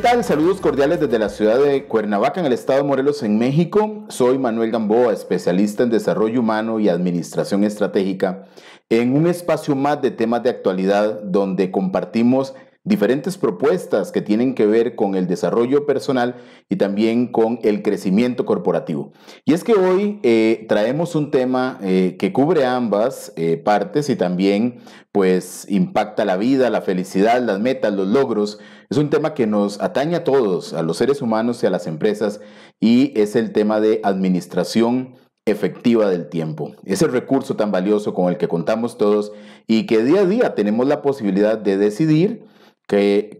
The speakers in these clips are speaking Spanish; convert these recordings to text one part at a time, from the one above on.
tal? Saludos cordiales desde la ciudad de Cuernavaca, en el estado de Morelos, en México. Soy Manuel Gamboa, especialista en desarrollo humano y administración estratégica, en un espacio más de temas de actualidad donde compartimos diferentes propuestas que tienen que ver con el desarrollo personal y también con el crecimiento corporativo. Y es que hoy eh, traemos un tema eh, que cubre ambas eh, partes y también pues impacta la vida, la felicidad, las metas, los logros. Es un tema que nos atañe a todos, a los seres humanos y a las empresas y es el tema de administración efectiva del tiempo. Ese recurso tan valioso con el que contamos todos y que día a día tenemos la posibilidad de decidir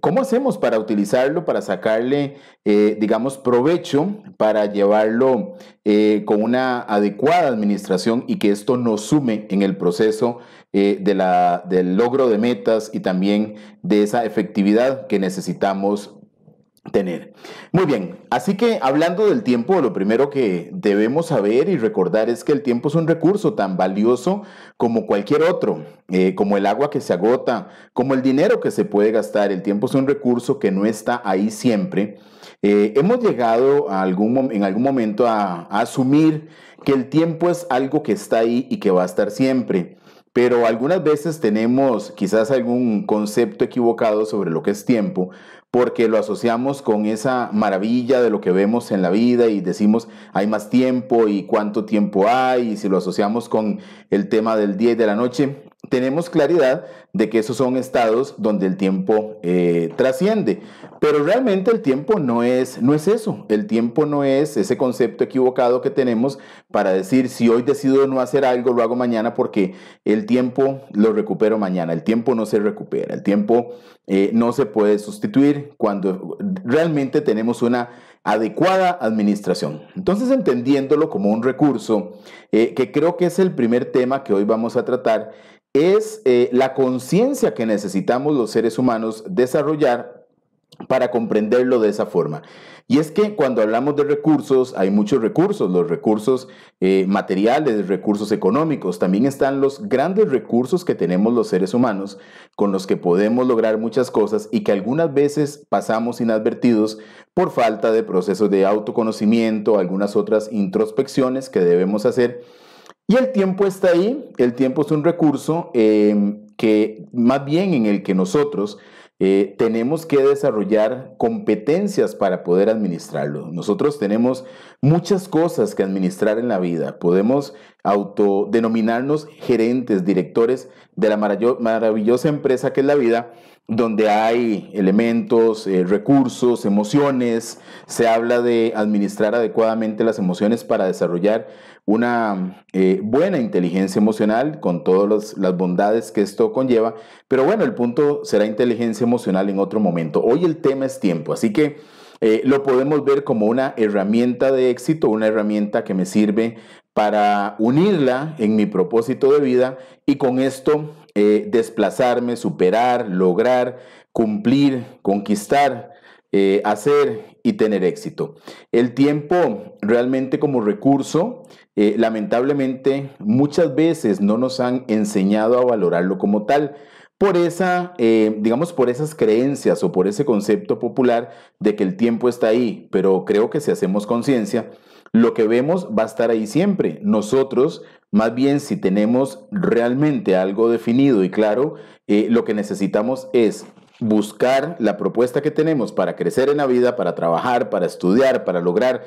¿Cómo hacemos para utilizarlo, para sacarle, eh, digamos, provecho, para llevarlo eh, con una adecuada administración y que esto nos sume en el proceso eh, del logro de metas y también de esa efectividad que necesitamos tener. Muy bien, así que hablando del tiempo, lo primero que debemos saber y recordar es que el tiempo es un recurso tan valioso como cualquier otro, eh, como el agua que se agota, como el dinero que se puede gastar. El tiempo es un recurso que no está ahí siempre. Eh, hemos llegado a algún, en algún momento a, a asumir que el tiempo es algo que está ahí y que va a estar siempre. Pero algunas veces tenemos quizás algún concepto equivocado sobre lo que es tiempo, porque lo asociamos con esa maravilla de lo que vemos en la vida y decimos hay más tiempo y cuánto tiempo hay, y si lo asociamos con el tema del día y de la noche, tenemos claridad de que esos son estados donde el tiempo eh, trasciende. Pero realmente el tiempo no es, no es eso. El tiempo no es ese concepto equivocado que tenemos para decir si hoy decido no hacer algo, lo hago mañana porque el tiempo lo recupero mañana. El tiempo no se recupera. El tiempo eh, no se puede sustituir cuando realmente tenemos una adecuada administración. Entonces, entendiéndolo como un recurso, eh, que creo que es el primer tema que hoy vamos a tratar, es eh, la conciencia que necesitamos los seres humanos desarrollar para comprenderlo de esa forma. Y es que cuando hablamos de recursos, hay muchos recursos, los recursos eh, materiales, recursos económicos, también están los grandes recursos que tenemos los seres humanos, con los que podemos lograr muchas cosas y que algunas veces pasamos inadvertidos por falta de procesos de autoconocimiento, algunas otras introspecciones que debemos hacer y el tiempo está ahí, el tiempo es un recurso eh, que más bien en el que nosotros eh, tenemos que desarrollar competencias para poder administrarlo. Nosotros tenemos muchas cosas que administrar en la vida. Podemos autodenominarnos gerentes, directores de la maravillosa empresa que es la vida, donde hay elementos, eh, recursos, emociones. Se habla de administrar adecuadamente las emociones para desarrollar una eh, buena inteligencia emocional con todas las bondades que esto conlleva. Pero bueno, el punto será inteligencia emocional en otro momento. Hoy el tema es tiempo, así que eh, lo podemos ver como una herramienta de éxito, una herramienta que me sirve para unirla en mi propósito de vida y con esto eh, desplazarme, superar, lograr, cumplir, conquistar, hacer y tener éxito. El tiempo realmente como recurso eh, lamentablemente muchas veces no nos han enseñado a valorarlo como tal por esa, eh, digamos, por esas creencias o por ese concepto popular de que el tiempo está ahí, pero creo que si hacemos conciencia, lo que vemos va a estar ahí siempre. Nosotros, más bien, si tenemos realmente algo definido y claro, eh, lo que necesitamos es buscar la propuesta que tenemos para crecer en la vida, para trabajar, para estudiar, para lograr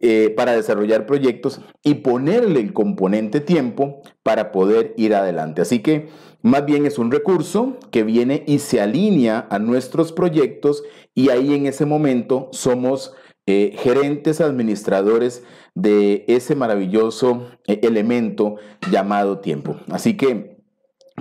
eh, para desarrollar proyectos y ponerle el componente tiempo para poder ir adelante. Así que más bien es un recurso que viene y se alinea a nuestros proyectos y ahí en ese momento somos eh, gerentes administradores de ese maravilloso eh, elemento llamado tiempo. Así que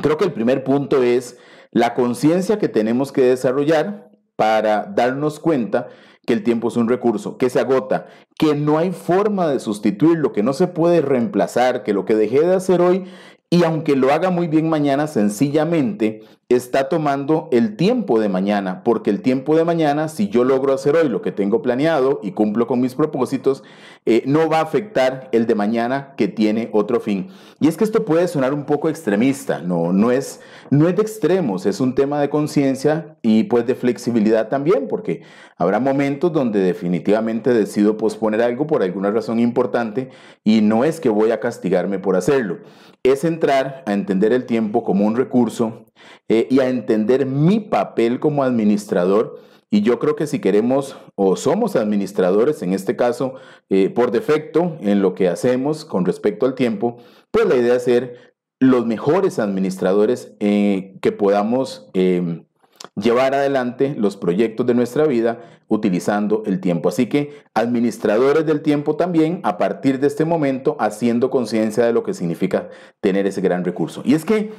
creo que el primer punto es la conciencia que tenemos que desarrollar para darnos cuenta que el tiempo es un recurso, que se agota, que no hay forma de sustituirlo, que no se puede reemplazar, que lo que dejé de hacer hoy y aunque lo haga muy bien mañana, sencillamente está tomando el tiempo de mañana, porque el tiempo de mañana, si yo logro hacer hoy lo que tengo planeado y cumplo con mis propósitos, eh, no va a afectar el de mañana que tiene otro fin. Y es que esto puede sonar un poco extremista, no, no, es, no es de extremos, es un tema de conciencia y pues de flexibilidad también, porque habrá momentos donde definitivamente decido posponer algo por alguna razón importante y no es que voy a castigarme por hacerlo, es entrar a entender el tiempo como un recurso eh, y a entender mi papel como administrador. Y yo creo que si queremos o somos administradores, en este caso, eh, por defecto en lo que hacemos con respecto al tiempo, pues la idea es ser los mejores administradores eh, que podamos em, llevar adelante los proyectos de nuestra vida utilizando el tiempo. Así que administradores del tiempo también, a partir de este momento, haciendo conciencia de lo que significa tener ese gran recurso. Y es que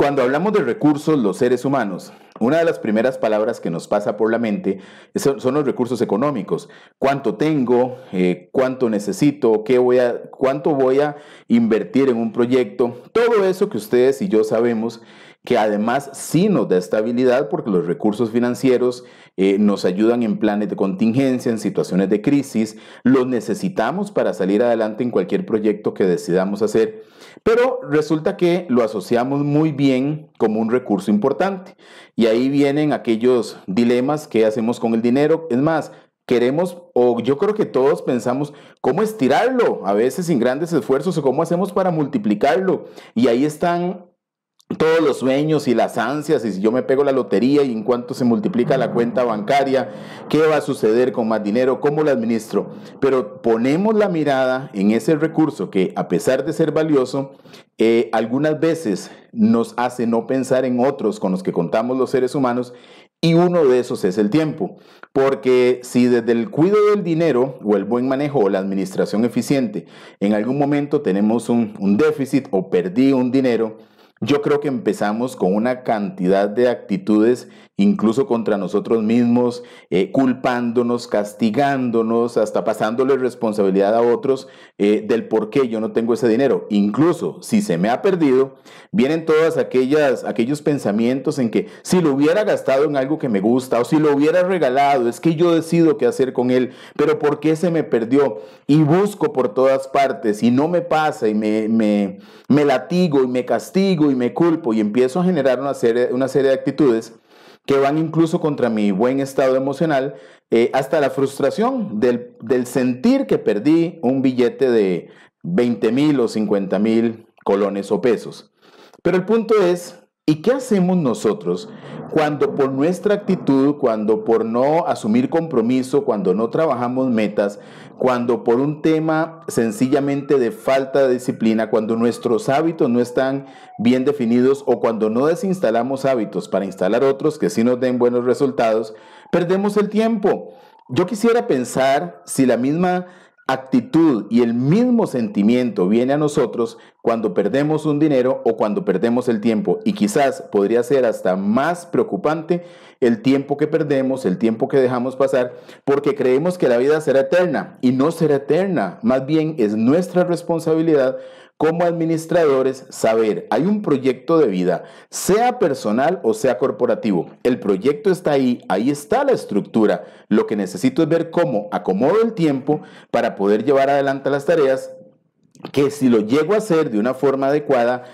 cuando hablamos de recursos, los seres humanos, una de las primeras palabras que nos pasa por la mente son los recursos económicos. ¿Cuánto tengo? Eh, ¿Cuánto necesito? Qué voy a, ¿Cuánto voy a invertir en un proyecto? Todo eso que ustedes y yo sabemos que además sí nos da estabilidad porque los recursos financieros eh, nos ayudan en planes de contingencia, en situaciones de crisis, los necesitamos para salir adelante en cualquier proyecto que decidamos hacer. Pero resulta que lo asociamos muy bien como un recurso importante. Y ahí vienen aquellos dilemas que hacemos con el dinero. Es más, queremos, o yo creo que todos pensamos, cómo estirarlo, a veces sin grandes esfuerzos, o cómo hacemos para multiplicarlo. Y ahí están todos los sueños y las ansias, y si yo me pego la lotería y en cuanto se multiplica la cuenta bancaria, ¿qué va a suceder con más dinero? ¿Cómo lo administro? Pero ponemos la mirada en ese recurso que a pesar de ser valioso, eh, algunas veces nos hace no pensar en otros con los que contamos los seres humanos y uno de esos es el tiempo, porque si desde el cuidado del dinero o el buen manejo o la administración eficiente en algún momento tenemos un déficit o perdí un dinero, yo creo que empezamos con una cantidad de actitudes, incluso contra nosotros mismos, eh, culpándonos, castigándonos, hasta pasándole responsabilidad a otros eh, del por qué yo no tengo ese dinero. Incluso si se me ha perdido, vienen todas aquellas, aquellos pensamientos en que si lo hubiera gastado en algo que me gusta o si lo hubiera regalado, es que yo decido qué hacer con él, pero ¿por qué se me perdió? Y busco por todas partes y no me pasa y me, me latigo y me castigo y me culpo y empiezo a generar una serie, una serie de actitudes que van incluso contra mi buen estado emocional, eh, hasta la frustración del, del, sentir que perdí un billete de 20 mil o 50 mil colones o pesos. Pero el punto es ¿Y qué hacemos nosotros cuando por nuestra actitud, cuando por no asumir compromiso, cuando no trabajamos metas, cuando por un tema sencillamente de falta de disciplina, cuando nuestros hábitos no están bien definidos o cuando no desinstalamos hábitos para instalar otros que sí nos den buenos resultados, perdemos el tiempo? Yo quisiera pensar si la misma actitud y el mismo sentimiento viene a nosotros cuando perdemos un dinero o cuando perdemos el tiempo. Y quizás podría ser hasta más preocupante el tiempo que perdemos, el tiempo que dejamos pasar, porque creemos que la vida será eterna y no será eterna. Más bien es nuestra responsabilidad como administradores saber, hay un proyecto de vida, sea personal o sea corporativo. El proyecto está ahí, ahí está la estructura. Lo que necesito es ver cómo acomodo el tiempo para poder llevar adelante las tareas, que si lo llego a hacer de una forma adecuada,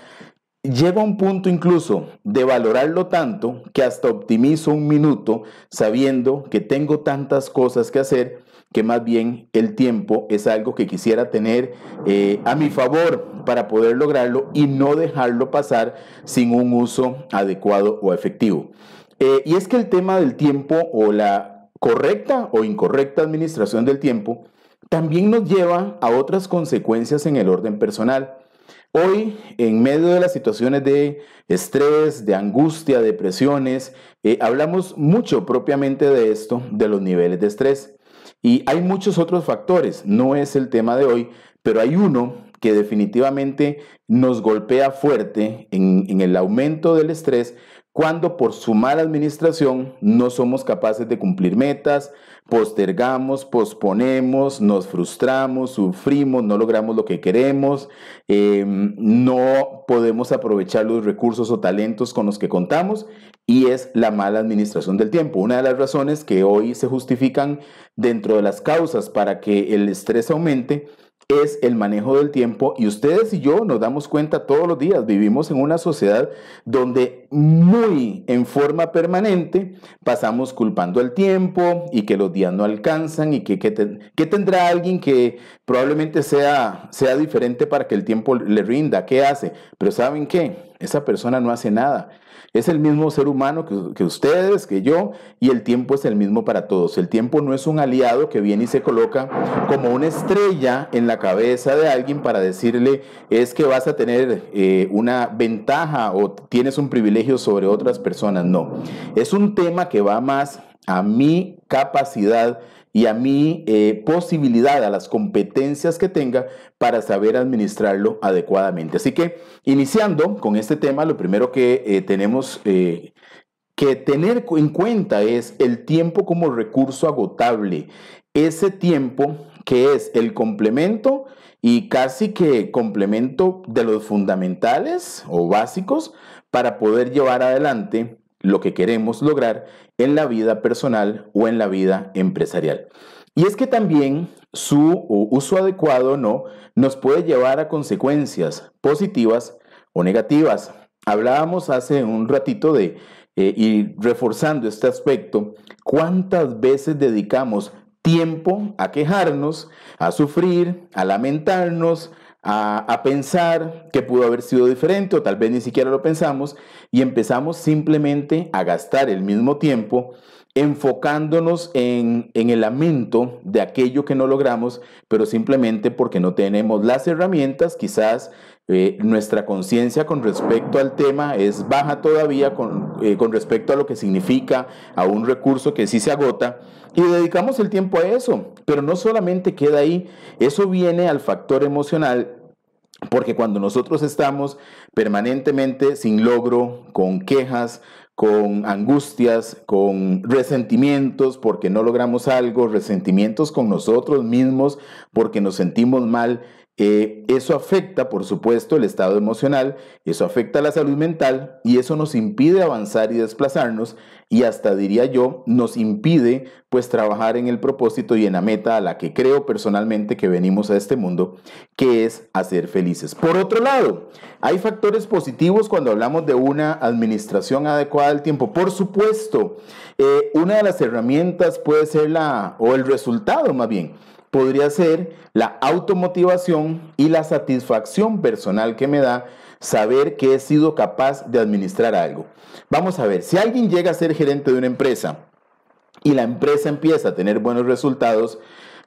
Llego a un punto incluso de valorarlo tanto que hasta optimizo un minuto sabiendo que tengo tantas cosas que hacer que más bien el tiempo es algo que quisiera tener eh, a mi favor para poder lograrlo y no dejarlo pasar sin un uso adecuado o efectivo. Eh, y es que el tema del tiempo o la correcta o incorrecta administración del tiempo también nos lleva a otras consecuencias en el orden personal. Hoy, en medio de las situaciones de estrés, de angustia, depresiones, eh, hablamos mucho propiamente de esto, de los niveles de estrés. Y hay muchos otros factores, no es el tema de hoy, pero hay uno que definitivamente nos golpea fuerte en, el aumento del estrés cuando por su mala administración no somos capaces de cumplir metas, postergamos, posponemos, nos frustramos, sufrimos, no logramos lo que queremos, eh, no podemos aprovechar los recursos o talentos con los que contamos y es la mala administración del tiempo. Una de las razones que hoy se justifican dentro de las causas para que el estrés aumente es el manejo del tiempo y ustedes y yo nos damos cuenta todos los días, vivimos en una sociedad donde muy en forma permanente pasamos culpando al tiempo y que los días no alcanzan y que, que, tendrá alguien que probablemente sea, sea diferente para que el tiempo le rinda, qué hace, pero ¿saben qué? Esa persona no hace nada es el mismo ser humano que, ustedes, que yo, y el tiempo es el mismo para todos. El tiempo no es un aliado que viene y se coloca como una estrella en la cabeza de alguien para decirle es que vas a tener eh, una ventaja o tienes un privilegio sobre otras personas. No, es un tema que va más a mi capacidad y a mi eh, posibilidad, a las competencias que tenga para saber administrarlo adecuadamente. Así que iniciando con este tema, lo primero que eh, tenemos eh, que tener en cuenta es el tiempo como recurso agotable, ese tiempo que es el complemento y casi que complemento de los fundamentales o básicos para poder llevar adelante lo que queremos lograr en la vida personal o en la vida empresarial. Y es que también su uso adecuado no nos puede llevar a consecuencias positivas o negativas. Hablábamos hace un ratito de, ir eh, y reforzando este aspecto, cuántas veces dedicamos tiempo a quejarnos, a sufrir, a lamentarnos, a, pensar que pudo haber sido diferente o tal vez ni siquiera lo pensamos y empezamos simplemente a gastar el mismo tiempo enfocándonos en, el lamento de aquello que no logramos, pero simplemente porque no tenemos las herramientas, quizás eh, nuestra conciencia con respecto al tema es baja todavía con, eh, con respecto a lo que significa a un recurso que sí se agota, y dedicamos el tiempo a eso, pero no solamente queda ahí, eso viene al factor emocional porque cuando nosotros estamos permanentemente sin logro, con quejas, con angustias, con resentimientos porque no logramos algo, resentimientos con nosotros mismos porque nos sentimos mal. Eh, eso afecta, por supuesto, el estado emocional, eso afecta la salud mental y eso nos impide avanzar y desplazarnos y hasta diría yo nos impide pues trabajar en el propósito y en la meta a la que creo personalmente que venimos a este mundo, que es hacer felices. Por otro lado, hay factores positivos cuando hablamos de una administración adecuada del tiempo. Por supuesto, eh, una de las herramientas puede ser la, o el resultado más bien, podría ser la automotivación y la satisfacción personal que me da saber que he sido capaz de administrar algo. Vamos a ver, si alguien llega a ser gerente de una empresa y la empresa empieza a tener buenos resultados,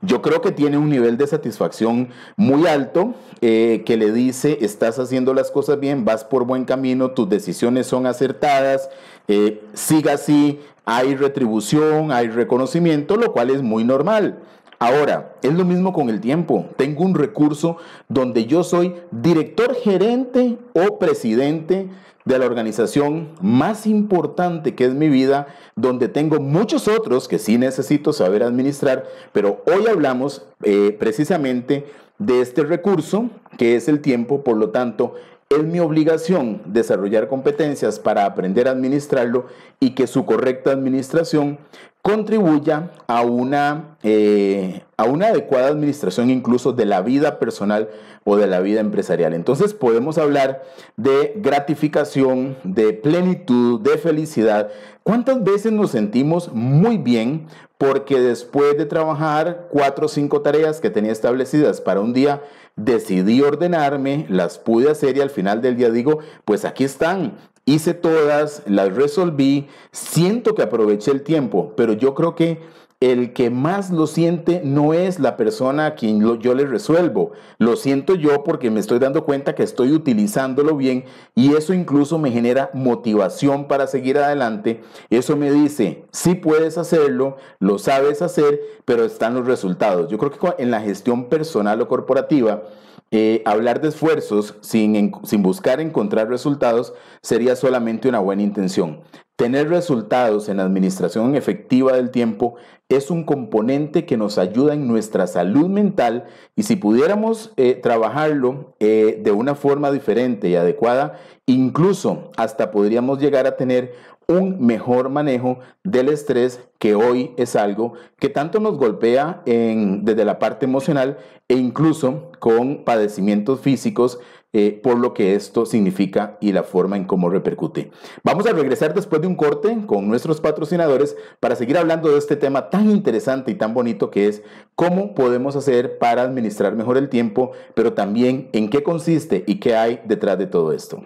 yo creo que tiene un nivel de satisfacción muy alto eh, que le dice, estás haciendo las cosas bien, vas por buen camino, tus decisiones son acertadas, eh, siga así, hay retribución, hay reconocimiento, lo cual es muy normal. Ahora, es lo mismo con el tiempo. Tengo un recurso donde yo soy director gerente o presidente de la organización más importante que es mi vida, donde tengo muchos otros que sí necesito saber administrar, pero hoy hablamos eh, precisamente de este recurso que es el tiempo, por lo tanto, es mi obligación desarrollar competencias para aprender a administrarlo y que su correcta administración contribuya a una, eh, a una adecuada administración incluso de la vida personal o de la vida empresarial. Entonces podemos hablar de gratificación, de plenitud, de felicidad, ¿Cuántas veces nos sentimos muy bien porque después de trabajar cuatro o cinco tareas que tenía establecidas para un día, decidí ordenarme, las pude hacer y al final del día digo, pues aquí están, hice todas, las resolví, siento que aproveché el tiempo, pero yo creo que el que más lo siente no es la persona a quien yo le resuelvo. Lo siento yo porque me estoy dando cuenta que estoy utilizándolo bien y eso incluso me genera motivación para seguir adelante. Eso me dice, sí puedes hacerlo, lo sabes hacer, pero están los resultados. Yo creo que en la gestión personal o corporativa, eh, hablar de esfuerzos sin buscar encontrar resultados sería solamente una buena intención. Tener resultados en la administración efectiva del tiempo es un componente que nos ayuda en nuestra salud mental y si pudiéramos eh, trabajarlo eh, de una forma diferente y adecuada, incluso hasta podríamos llegar a tener un mejor manejo del estrés, que hoy es algo que tanto nos golpea desde la parte emocional e incluso con padecimientos físicos eh, por lo que esto significa y la forma en cómo repercute. Vamos a regresar después de un corte con nuestros patrocinadores para seguir hablando de este tema tan interesante y tan bonito que es cómo podemos hacer para administrar mejor el tiempo, pero también en qué consiste y qué hay detrás de todo esto.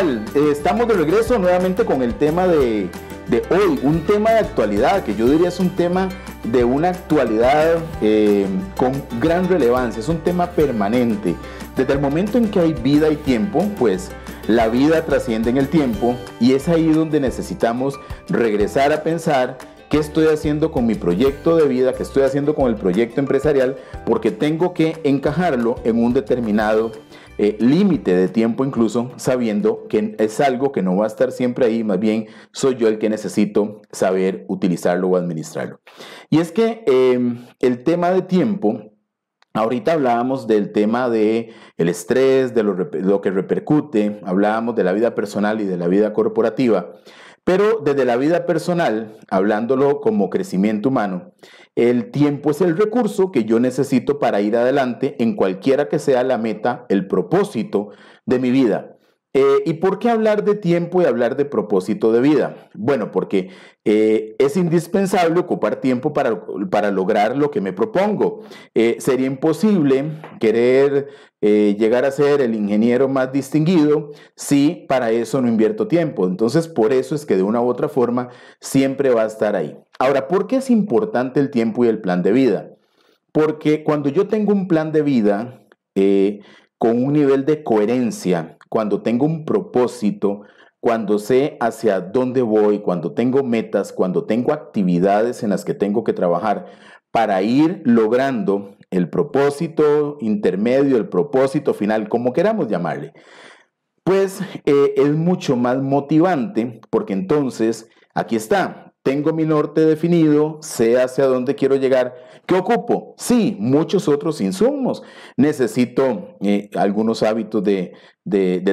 Eh, estamos de regreso nuevamente con el tema de, hoy, un tema de actualidad, que yo diría es un tema de una actualidad eh, con gran relevancia, es un tema permanente. Desde el momento en que hay vida y tiempo, pues la vida trasciende en el tiempo y es ahí donde necesitamos regresar a pensar qué estoy haciendo con mi proyecto de vida, qué estoy haciendo con el proyecto empresarial, porque tengo que encajarlo en un determinado eh, límite de tiempo incluso, sabiendo que es algo que no va a estar siempre ahí, más bien soy yo el que necesito saber utilizarlo o administrarlo. Y es que em, el tema de tiempo Ahorita hablábamos del tema de el estrés, de lo, lo, que repercute, hablábamos de la vida personal y de la vida corporativa, pero desde la vida personal, hablándolo como crecimiento humano, el tiempo es el recurso que yo necesito para ir adelante en cualquiera que sea la meta, el propósito de mi vida. Eh, ¿Y por qué hablar de tiempo y hablar de propósito de vida? Bueno, porque eh, es indispensable ocupar tiempo para, lograr lo que me propongo. Eh, sería imposible querer llegar a ser el ingeniero más distinguido si para eso no invierto tiempo. Entonces, por eso es que de una u otra forma siempre va a estar ahí. Ahora, ¿por qué es importante el tiempo y el plan de vida? Porque cuando yo tengo un plan de vida con un nivel de coherencia, cuando tengo un propósito, cuando sé hacia dónde voy, cuando tengo metas, cuando tengo actividades en las que tengo que trabajar para ir logrando el propósito intermedio, el propósito final, como queramos llamarle, pues eh, es mucho más motivante porque entonces, aquí está, tengo mi norte definido, sé hacia dónde quiero llegar. ¿Qué ocupo? Sí, muchos otros insumos. Necesito eh, algunos hábitos de,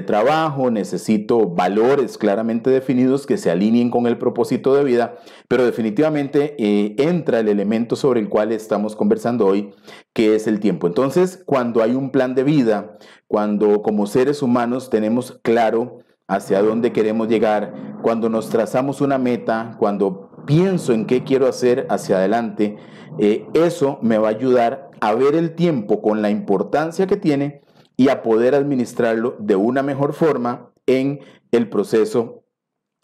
trabajo, necesito valores claramente definidos que se alineen con el propósito de vida, pero definitivamente eh, entra el elemento sobre el cual estamos conversando hoy, que es el tiempo. Entonces, cuando hay un plan de vida, cuando como seres humanos tenemos claro hacia dónde queremos llegar, cuando nos trazamos una meta, cuando pienso en qué quiero hacer hacia adelante, eh, eso me va a ayudar a ver el tiempo con la importancia que tiene y a poder administrarlo de una mejor forma en el proceso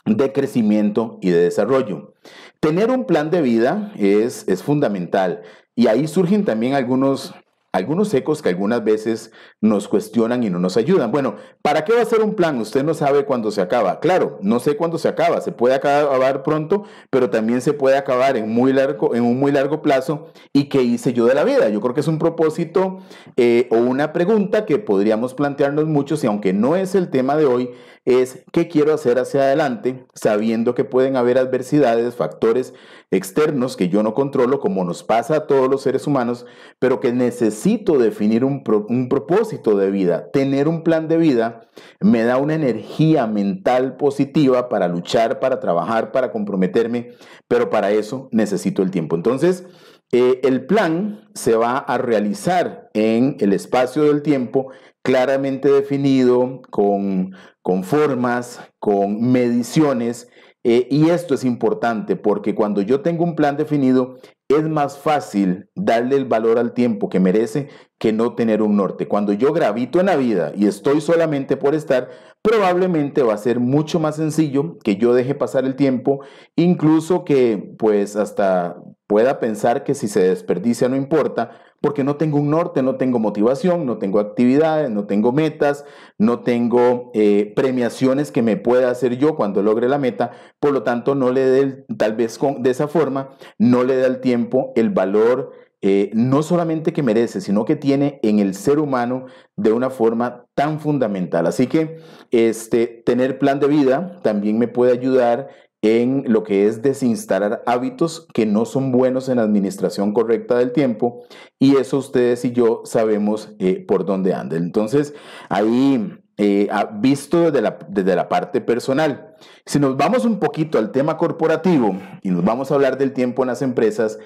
de crecimiento y de desarrollo. Tener un plan de vida es, es fundamental y ahí surgen también algunos algunos ecos que algunas veces nos cuestionan y no nos ayudan. Bueno, ¿para qué va a ser un plan? Usted no sabe cuándo se acaba. Claro, no sé cuándo se acaba. Se puede acabar pronto, pero también se puede acabar en, muy largo, en un muy largo plazo. ¿Y qué hice yo de la vida? Yo creo que es un propósito eh, o una pregunta que podríamos plantearnos muchos y aunque no es el tema de hoy, es qué quiero hacer hacia adelante, sabiendo que pueden haber adversidades, factores externos que yo no controlo, como nos pasa a todos los seres humanos, pero que necesito definir un, propósito de vida. Tener un plan de vida me da una energía mental positiva para luchar, para trabajar, para comprometerme, pero para eso necesito el tiempo. Entonces, eh, el plan se va a realizar en el espacio del tiempo claramente definido, con con formas, con mediciones. Eh, y esto es importante porque cuando yo tengo un plan definido, es más fácil darle el valor al tiempo que merece que no tener un norte. Cuando yo gravito en la vida y estoy solamente por estar, probablemente va a ser mucho más sencillo que yo deje pasar el tiempo, incluso que pues hasta pueda pensar que si se desperdicia no importa, porque no tengo un norte, no tengo motivación, no tengo actividades, no tengo metas, no tengo eh, premiaciones que me pueda hacer yo cuando logre la meta, por lo tanto no le dé, tal vez de esa forma, no le da el tiempo el valor eh, no solamente que merece, sino que tiene en el ser humano de una forma tan fundamental. Así que este, tener plan de vida también me puede ayudar en lo que es desinstalar hábitos que no son buenos en la administración correcta del tiempo y eso ustedes y yo sabemos eh, por dónde andan. Entonces, ahí eh, ah, visto desde la, desde la parte personal. Si nos vamos un poquito al tema corporativo y nos vamos a hablar del tiempo en las empresas,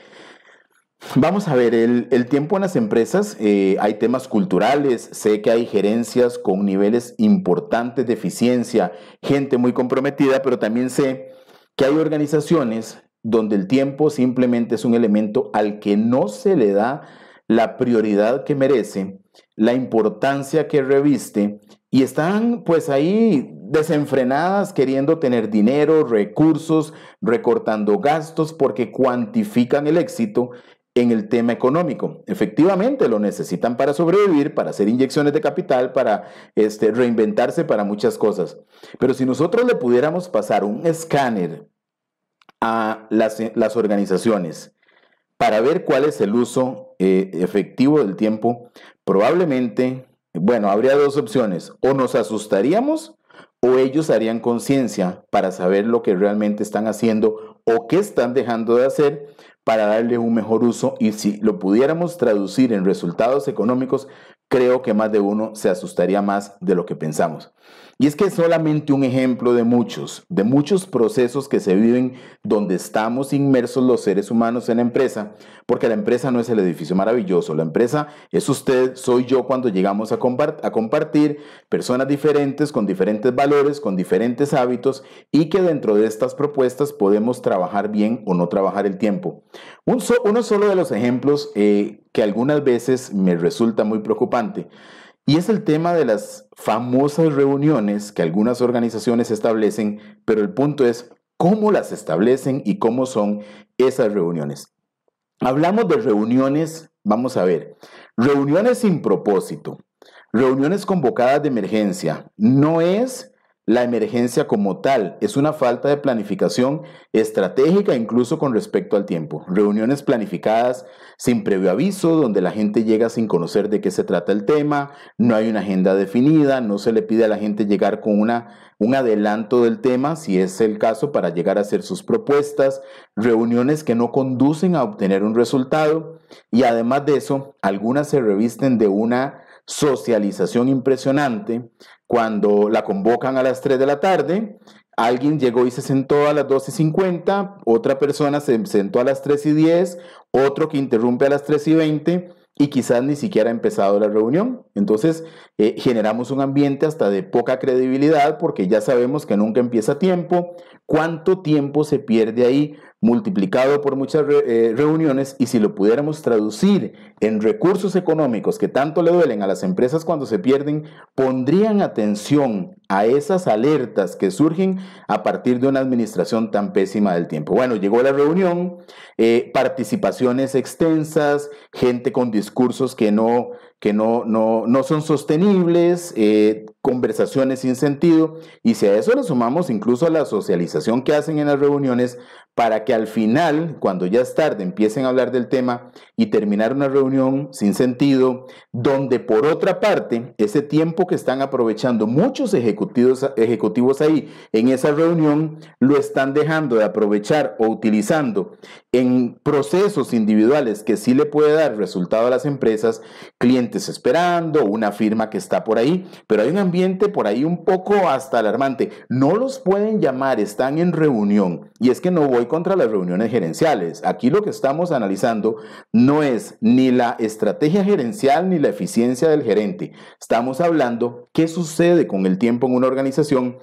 Vamos a ver, el, el, tiempo en las empresas, eh, hay temas culturales, sé que hay gerencias con niveles importantes de eficiencia, gente muy comprometida, pero también sé que hay organizaciones donde el tiempo simplemente es un elemento al que no se le da la prioridad que merece, la importancia que reviste, y están pues ahí desenfrenadas queriendo tener dinero, recursos, recortando gastos porque cuantifican el éxito en el tema económico. Efectivamente, lo necesitan para sobrevivir, para hacer inyecciones de capital, para este, reinventarse, para muchas cosas. Pero si nosotros le pudiéramos pasar un escáner a las, organizaciones para ver cuál es el uso eh, efectivo del tiempo, probablemente, bueno, habría dos opciones. O nos asustaríamos o ellos harían conciencia para saber lo que realmente están haciendo o qué están dejando de hacer para darle un mejor uso y si lo pudiéramos traducir en resultados económicos, creo que más de uno se asustaría más de lo que pensamos. Y es que es solamente un ejemplo de muchos, de muchos procesos que se viven donde estamos inmersos los seres humanos en la empresa, porque la empresa no es el edificio maravilloso, la empresa es usted, soy yo cuando llegamos a, compartir personas diferentes, con diferentes valores, con diferentes hábitos y que dentro de estas propuestas podemos trabajar bien o no trabajar el tiempo. uno solo de los ejemplos eh, que algunas veces me resulta muy preocupante y es el tema de las famosas reuniones que algunas organizaciones establecen, pero el punto es cómo las establecen y cómo son esas reuniones. Hablamos de reuniones, vamos a ver, reuniones sin propósito, reuniones convocadas de emergencia. No es la emergencia como tal es una falta de planificación estratégica incluso con respecto al tiempo. Reuniones planificadas sin previo aviso, donde la gente llega sin conocer de qué se trata el tema, no hay una agenda definida, no se le pide a la gente llegar con una, un adelanto del tema, si es el caso, para llegar a hacer sus propuestas, reuniones que no conducen a obtener un resultado y además de eso, algunas se revisten de una socialización impresionante cuando la convocan a las 3 de la tarde, alguien llegó y se sentó a las y 50, otra persona se sentó a las 3 y 10, otro que interrumpe a las 3 y 20 y quizás ni siquiera ha empezado la reunión. Entonces eh, generamos un ambiente hasta de poca credibilidad porque ya sabemos que nunca empieza a tiempo. ¿Cuánto tiempo se pierde ahí? multiplicado por muchas eh, reuniones y si lo pudiéramos traducir en recursos económicos que tanto le duelen a las empresas cuando se pierden, pondrían atención a esas alertas que surgen a partir de una administración tan pésima del tiempo. Bueno, llegó la reunión, eh, participaciones extensas, gente con discursos que no que no, no, no son sostenibles, eh, conversaciones sin sentido, y si a eso le sumamos incluso a la socialización que hacen en las reuniones para que al final, cuando ya es tarde, empiecen a hablar del tema y terminar una reunión sin sentido, donde por otra parte, ese tiempo que están aprovechando muchos ejecutivos, ejecutivos ahí en esa reunión, lo están dejando de aprovechar o utilizando en procesos individuales que sí le puede dar resultado a las empresas, clientes esperando, una firma que está por ahí, pero hay un ambiente por ahí un poco hasta alarmante. No los pueden llamar, están en reunión. Y es que no voy contra las reuniones gerenciales. Aquí lo que estamos analizando no es ni la estrategia gerencial ni la eficiencia del gerente. Estamos hablando qué sucede con el tiempo en una organización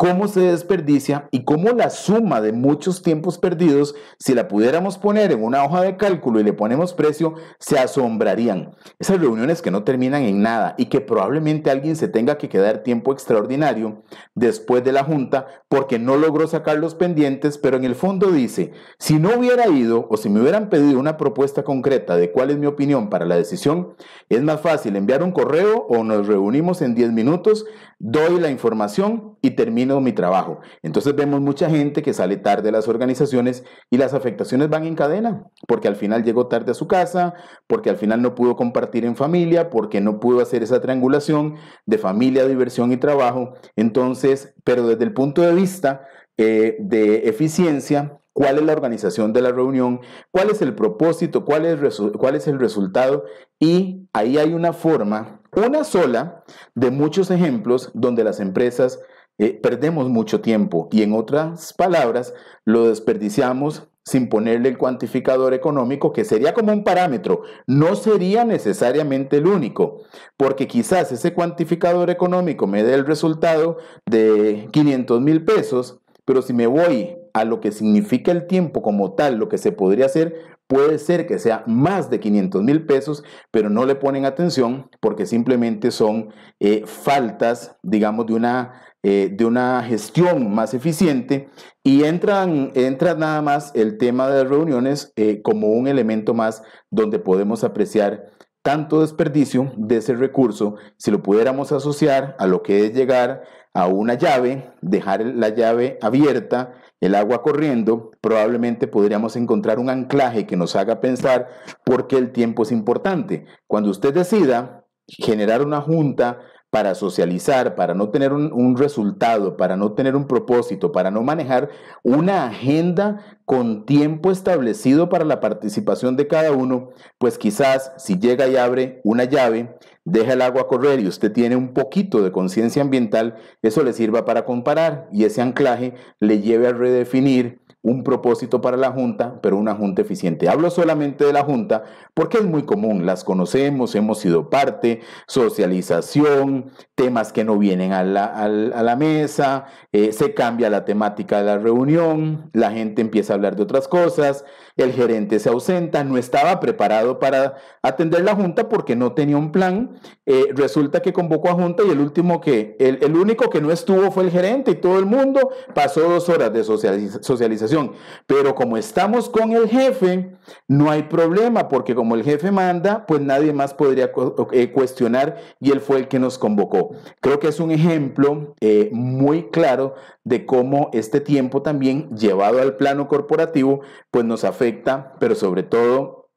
cómo se desperdicia y cómo la suma de muchos tiempos perdidos, si la pudiéramos poner en una hoja de cálculo y le ponemos precio, se asombrarían. Esas reuniones que no terminan en nada y que probablemente alguien se tenga que quedar tiempo extraordinario después de la junta porque no logró sacar los pendientes, pero en el fondo dice, si no hubiera ido o si me hubieran pedido una propuesta concreta de cuál es mi opinión para la decisión, es más fácil enviar un correo o nos reunimos en 10 minutos doy la información y termino mi trabajo. Entonces vemos mucha gente que sale tarde a las organizaciones y las afectaciones van en cadena, porque al final llegó tarde a su casa, porque al final no pudo compartir en familia, porque no pudo hacer esa triangulación de familia, diversión y trabajo. Entonces, pero desde el punto de vista eh, de eficiencia, cuál es la organización de la reunión, cuál es el propósito, cuál es, cuál es el resultado. Y ahí hay una forma, una sola, de muchos ejemplos donde las empresas eh, perdemos mucho tiempo y en otras palabras lo desperdiciamos sin ponerle el cuantificador económico, que sería como un parámetro, no sería necesariamente el único, porque quizás ese cuantificador económico me dé el resultado de 500 mil pesos, pero si me voy a lo que significa el tiempo como tal, lo que se podría hacer, puede ser que sea más de 500 mil pesos, pero no le ponen atención porque simplemente son eh, faltas, digamos, de una, eh, de una gestión más eficiente y entran, entra nada más el tema de reuniones eh, como un elemento más donde podemos apreciar tanto desperdicio de ese recurso si lo pudiéramos asociar a lo que es llegar a una llave, dejar la llave abierta, el agua corriendo, probablemente podríamos encontrar un anclaje que nos haga pensar por qué el tiempo es importante. Cuando usted decida generar una junta para socializar, para no tener un, resultado, para no tener un propósito, para no manejar una agenda con tiempo establecido para la participación de cada uno, pues quizás si llega y abre una llave, deja el agua correr y usted tiene un poquito de conciencia ambiental, eso le sirva para comparar y ese anclaje le lleve a redefinir un propósito para la Junta, pero una Junta eficiente. Hablo solamente de la Junta porque es muy común, las conocemos, hemos sido parte, socialización, temas que no vienen a la, mesa, eh, se cambia la temática de la reunión, la gente empieza a hablar de otras cosas, el gerente se ausenta, no estaba preparado para atender la junta porque no tenía un plan, eh, resulta que convocó a junta y el último que, el, único que no estuvo fue el gerente y todo el mundo pasó dos horas de socialización. Pero como estamos con el jefe, no hay problema porque como el jefe manda, pues nadie más podría eh, cuestionar y él fue el que nos convocó. Creo que es un ejemplo eh, muy claro de cómo este tiempo también llevado al plano corporativo, pues nos afecta, pero sobre todo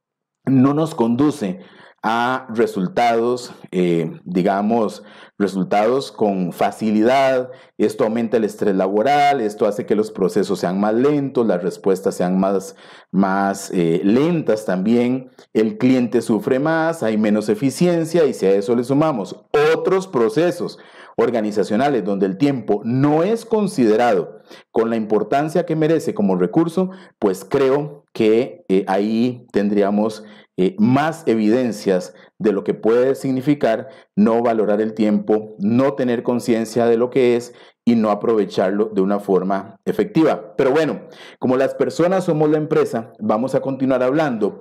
no nos conduce a resultados, eh, digamos, resultados con facilidad. Esto aumenta el estrés laboral, esto hace que los procesos sean más lentos, las respuestas sean más, más eh, lentas también, el cliente sufre más, hay menos eficiencia y si a eso le sumamos otros procesos organizacionales donde el tiempo no es considerado con la importancia que merece como recurso, pues creo que eh, ahí tendríamos eh, más evidencias de lo que puede significar no valorar el tiempo, no tener conciencia de lo que es y no aprovecharlo de una forma efectiva. Pero bueno, como las personas somos la empresa, vamos a continuar hablando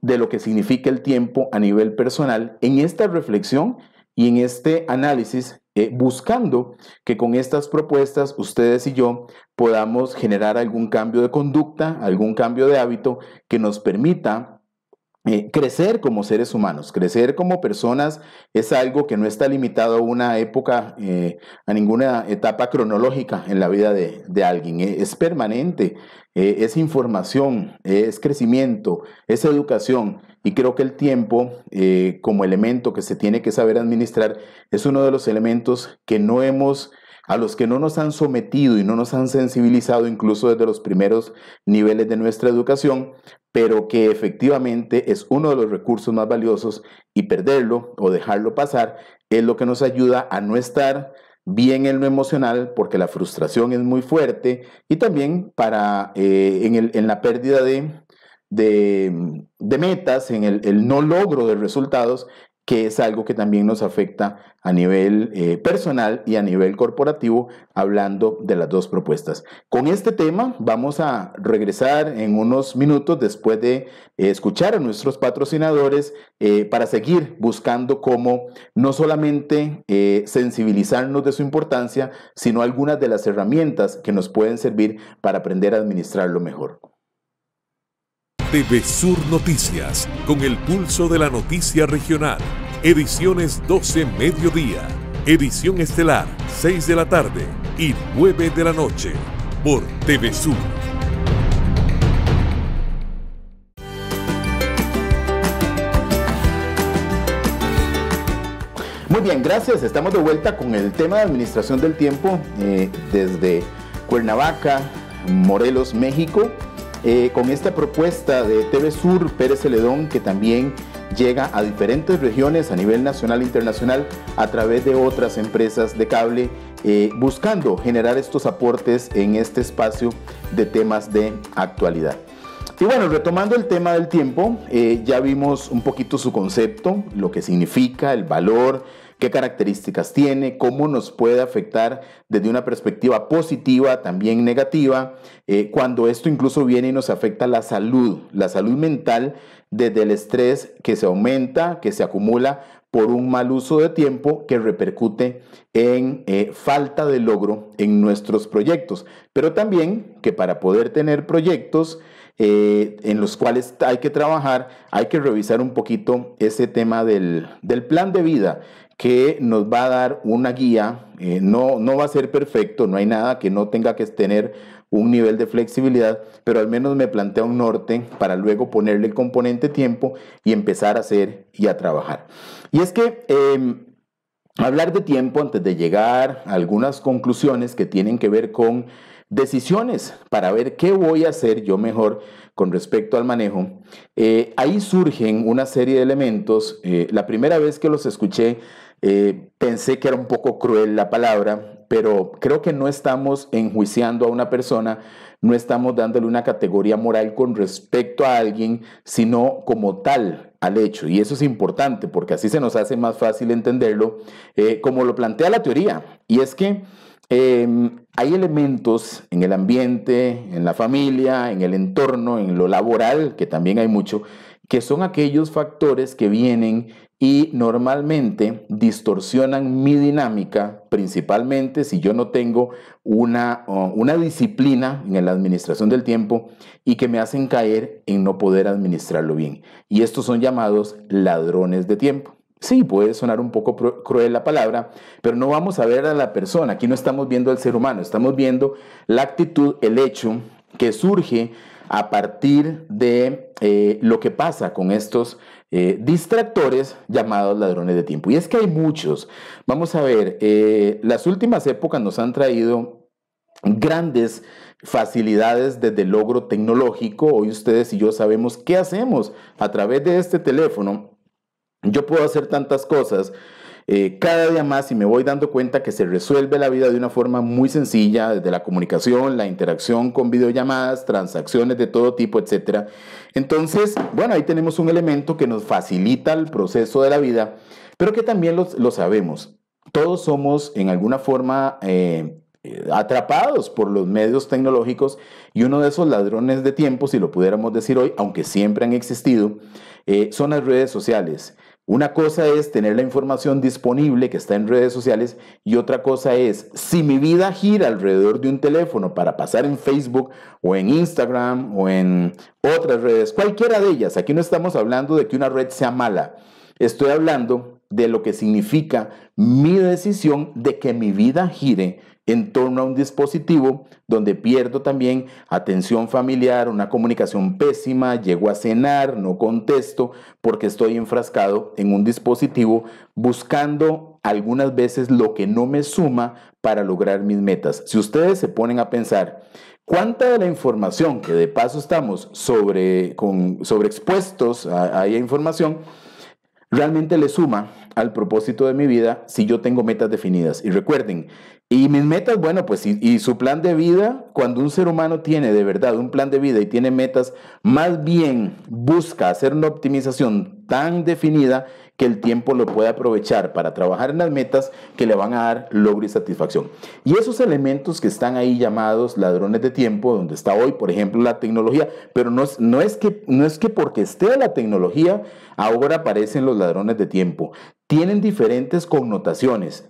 de lo que significa el tiempo a nivel personal en esta reflexión y en este análisis eh, buscando que con estas propuestas ustedes y yo podamos generar algún cambio de conducta, algún cambio de hábito que nos permita eh, crecer como seres humanos, crecer como personas es algo que no está limitado a una época, eh, a ninguna etapa cronológica en la vida de, alguien. E, es permanente, e, es información, es crecimiento, es educación. Y creo que el tiempo eh, como elemento que se tiene que saber administrar es uno de los elementos que no hemos a los que no nos han sometido y no nos han sensibilizado incluso desde los primeros niveles de nuestra educación, pero que efectivamente es uno de los recursos más valiosos y perderlo o dejarlo pasar es lo que nos ayuda a no estar bien en lo emocional porque la frustración es muy fuerte y también para eh, en, el, en, la pérdida de, de, metas, en el, el no logro de resultados que es algo que también nos afecta a nivel eh, personal y a nivel corporativo, hablando de las dos propuestas. Con este tema vamos a regresar en unos minutos después de escuchar a nuestros patrocinadores eh, para seguir buscando cómo no solamente eh, sensibilizarnos de su importancia, sino algunas de las herramientas que nos pueden servir para aprender a administrarlo mejor. TV Sur Noticias, con el pulso de la noticia regional. Ediciones 12 mediodía, edición estelar 6 de la tarde y 9 de la noche por TV Sur. Muy bien, gracias. Estamos de vuelta con el tema de administración del tiempo eh, desde Cuernavaca, Morelos, México. Eh, con esta propuesta de TV Sur, Pérez Celedón, que también llega a diferentes regiones a nivel nacional e internacional a través de otras empresas de cable, eh, buscando generar estos aportes en este espacio de temas de actualidad. Y bueno, retomando el tema del tiempo, eh, ya vimos un poquito su concepto, lo que significa, el valor, qué características tiene, cómo nos puede afectar desde una perspectiva positiva, también negativa, eh, cuando esto incluso viene y nos afecta la salud, la salud mental desde el estrés que se aumenta, que se acumula por un mal uso de tiempo que repercute en eh, falta de logro en nuestros proyectos. Pero también que para poder tener proyectos eh, en los cuales hay que trabajar, hay que revisar un poquito ese tema del, del plan de vida, que nos va a dar una guía. Eh, no, no va a ser perfecto, no hay nada que no tenga que tener un nivel de flexibilidad, pero al menos me plantea un norte para luego ponerle el componente tiempo y empezar a hacer y a trabajar. Y es que em, hablar de tiempo antes de llegar a algunas conclusiones que tienen que ver con decisiones para ver qué voy a hacer yo mejor con respecto al manejo, eh, ahí surgen una serie de elementos. Eh, la primera vez que los escuché, eh, pensé que era un poco cruel la palabra, pero creo que no estamos enjuiciando a una persona, no estamos dándole una categoría moral con respecto a alguien, sino como tal al hecho. Y eso es importante porque así se nos hace más fácil entenderlo, eh, como lo plantea la teoría. Y es que em, hay elementos en el ambiente, en la familia, en el entorno, en lo laboral, que también hay mucho, que son aquellos factores que vienen y normalmente distorsionan mi dinámica, principalmente si yo no tengo una, una, disciplina en la administración del tiempo y que me hacen caer en no poder administrarlo bien. Y estos son llamados ladrones de tiempo. Sí, puede sonar un poco cruel la palabra, pero no vamos a ver a la persona, aquí no estamos viendo al ser humano, estamos viendo la actitud, el hecho que surge a partir de eh, lo que pasa con estos eh, distractores llamados ladrones de tiempo. Y es que hay muchos. Vamos a ver, eh, las últimas épocas nos han traído grandes facilidades desde logro tecnológico. Hoy ustedes y yo sabemos qué hacemos a través de este teléfono. Yo puedo hacer tantas cosas eh, cada día más y me voy dando cuenta que se resuelve la vida de una forma muy sencilla, desde la comunicación, la interacción con videollamadas, transacciones de todo tipo, etc. Entonces, bueno, ahí tenemos un elemento que nos facilita el proceso de la vida, pero que también lo, sabemos. Todos somos en alguna forma... Eh, eh, atrapados por los medios tecnológicos y uno de esos ladrones de tiempo, si lo pudiéramos decir hoy, aunque siempre han existido, son las redes sociales. Una cosa es tener la información disponible que está en redes sociales y otra cosa es, si mi vida gira alrededor de un teléfono para pasar en Facebook o en Instagram o en otras redes, cualquiera de ellas, aquí no estamos hablando de que una red sea mala, estoy hablando de lo que significa mi decisión de que mi vida gire en torno a un dispositivo donde pierdo también atención familiar, una comunicación pésima, llego a cenar, no contesto porque estoy enfrascado en un dispositivo buscando algunas veces lo que no me suma para lograr mis metas. Si ustedes se ponen a pensar, ¿Cuánta de la información que de paso estamos sobre, con, sobreexpuestos a, a información realmente le suma al propósito de mi vida si yo tengo metas definidas? Y recuerden y mis metas, bueno, pues y, su plan de vida, cuando un ser humano tiene de verdad un plan de vida y tiene metas, más bien busca hacer una optimización tan definida que el tiempo lo pueda aprovechar para trabajar en las metas que le van a dar logro y satisfacción. Y esos elementos que están ahí llamados ladrones de tiempo, donde está hoy, por ejemplo, la tecnología, pero no es, no es, que, no es que porque esté la tecnología, ahora aparecen los ladrones de tiempo. Tienen diferentes connotaciones,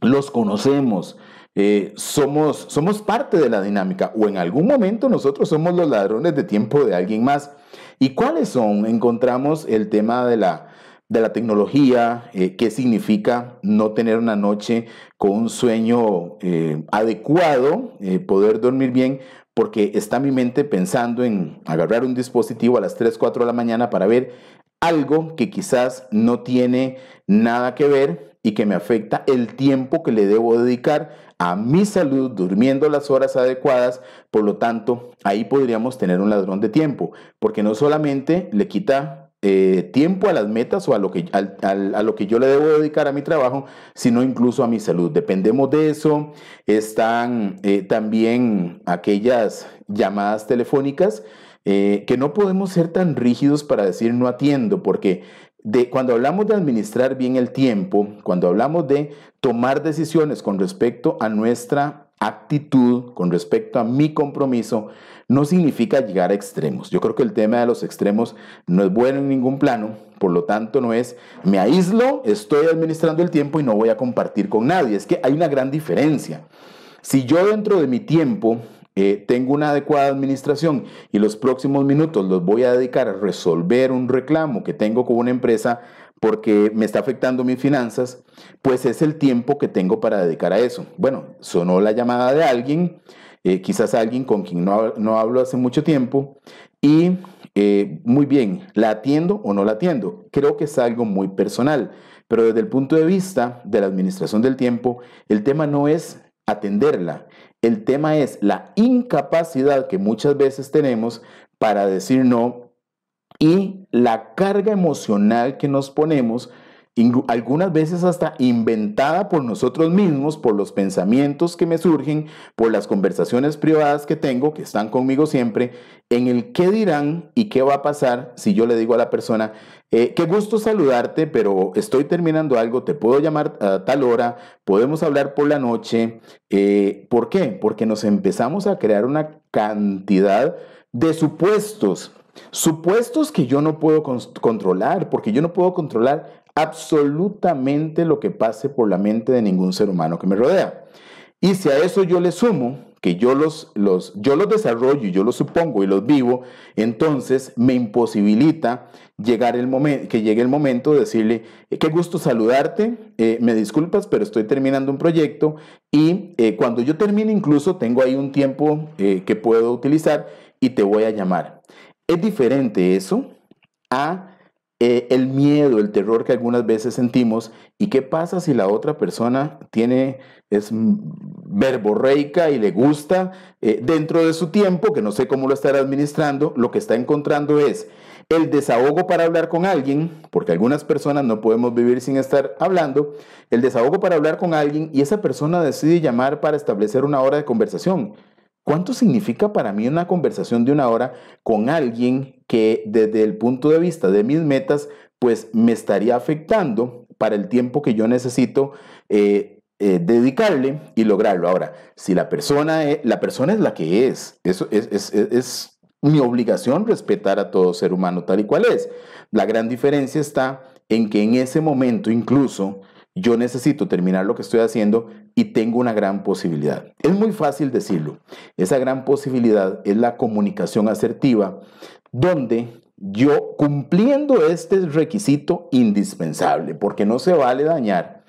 los conocemos, eh, somos, somos parte de la dinámica o en algún momento nosotros somos los ladrones de tiempo de alguien más. ¿Y cuáles son? Encontramos el tema de la, de la tecnología, eh, qué significa no tener una noche con un sueño eh, adecuado, poder dormir bien, porque está mi mente pensando en agarrar un dispositivo a las 3, 4 de la mañana para ver algo que quizás no tiene nada que ver y que me afecta el tiempo que le debo dedicar a mi salud durmiendo las horas adecuadas. Por lo tanto, ahí podríamos tener un ladrón de tiempo, porque no solamente le quita eh, tiempo a las metas o a lo, que, a lo que yo le debo dedicar a mi trabajo, sino incluso a mi salud. Dependemos de eso. Están eh, también aquellas llamadas telefónicas eh, que no podemos ser tan rígidos para decir no atiendo, porque de cuando hablamos de administrar bien el tiempo, cuando hablamos de tomar decisiones con respecto a nuestra actitud, con respecto a mi compromiso, no significa llegar a extremos. Yo creo que el tema de los extremos no es bueno en ningún plano, por lo tanto no es me aíslo, estoy administrando el tiempo y no voy a compartir con nadie. Es que hay una gran diferencia. Si yo dentro de mi tiempo eh, tengo una adecuada administración y los próximos minutos los voy a dedicar a resolver un reclamo que tengo con una empresa porque me está afectando mis finanzas, pues es el tiempo que tengo para dedicar a eso. Bueno, sonó la llamada de alguien, eh, quizás alguien con quien no, hablo hace mucho tiempo, y eh, muy bien, ¿la atiendo o no la atiendo? Creo que es algo muy personal, pero desde el punto de vista de la administración del tiempo, el tema no es atenderla, el tema es la incapacidad que muchas veces tenemos para decir no y la carga emocional que nos ponemos algunas veces hasta inventada por nosotros mismos, por los pensamientos que me surgen, por las conversaciones privadas que tengo, que están conmigo siempre, en el qué dirán y qué va a pasar si yo le digo a la persona, eh, qué gusto saludarte, pero estoy terminando algo, te puedo llamar a tal hora, podemos hablar por la noche. Eh, ¿Por qué? Porque nos empezamos a crear una cantidad de supuestos Supuestos que yo no puedo controlar, porque yo no puedo controlar absolutamente lo que pase por la mente de ningún ser humano que me rodea. Y si a eso yo le sumo que yo los, los, yo los desarrollo y yo los supongo y los vivo, entonces me imposibilita llegar el que llegue el momento de decirle, eh, qué gusto saludarte, eh, me disculpas, pero estoy terminando un proyecto y eh, cuando yo termine incluso tengo ahí un tiempo que puedo utilizar y te voy a llamar. Es diferente eso a eh, el miedo, el terror que algunas veces sentimos. ¿Y qué pasa si la otra persona tiene, es verborreica y le gusta eh, dentro de su tiempo, que no sé cómo lo estará administrando, lo que está encontrando es el desahogo para hablar con alguien, porque algunas personas no podemos vivir sin estar hablando, el desahogo para hablar con alguien y esa persona decide llamar para establecer una hora de conversación. ¿Cuánto significa para mí una conversación de una hora con alguien que desde el punto de vista de mis metas, pues me estaría afectando para el tiempo que yo necesito eh, eh, dedicarle y lograrlo. Ahora, si la persona es, la persona es la que es, eso es, es, es, mi obligación respetar a todo ser humano tal y cual es. La gran diferencia está en que en ese momento incluso yo necesito terminar lo que estoy haciendo y tengo una gran posibilidad. Es muy fácil decirlo. Esa gran posibilidad es la comunicación asertiva, donde yo cumpliendo este requisito indispensable, porque no se vale dañar,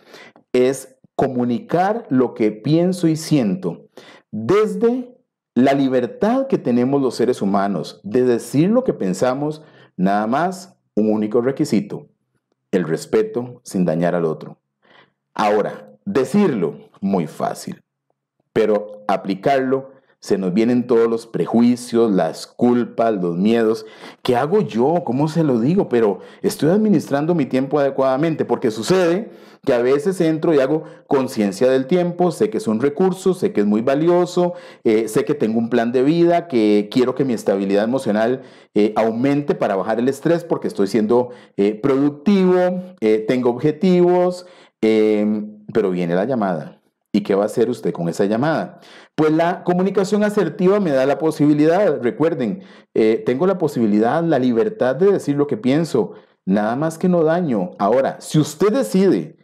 es comunicar lo que pienso y siento desde la libertad que tenemos los seres humanos de decir lo que pensamos, nada más un único requisito, el respeto sin dañar al otro. Ahora, decirlo, muy fácil, pero aplicarlo, se nos vienen todos los prejuicios, las culpas, los miedos. ¿Qué hago yo? ¿Cómo se lo digo? Pero estoy administrando mi tiempo adecuadamente, porque sucede que a veces entro y hago conciencia del tiempo, sé que es un recurso, sé que es muy valioso, eh, sé que tengo un plan de vida, que quiero que mi estabilidad emocional eh, aumente para bajar el estrés porque estoy siendo eh, productivo, tengo objetivos, Em, pero viene la llamada. ¿Y qué va a hacer usted con esa llamada? Pues la comunicación asertiva me da la posibilidad, recuerden, eh, tengo la posibilidad, la libertad de decir lo que pienso, nada más que no daño. Ahora, si usted decide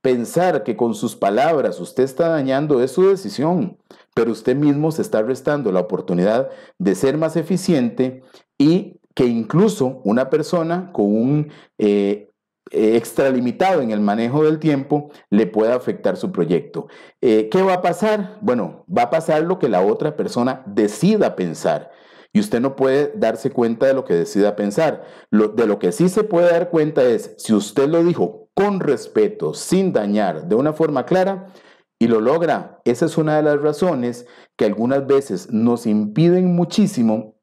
pensar que con sus palabras usted está dañando, es su decisión, pero usted mismo se está restando la oportunidad de ser más eficiente y que incluso una persona con un eh, eh, extralimitado en el manejo del tiempo le pueda afectar su proyecto. Eh, ¿Qué va a pasar? Bueno, va a pasar lo que la otra persona decida pensar. Y usted no puede darse cuenta de lo que decida pensar. Lo, de lo que sí se puede dar cuenta es, si usted lo dijo con respeto, sin dañar, de una forma clara, y lo logra, esa es una de las razones que algunas veces nos impiden muchísimo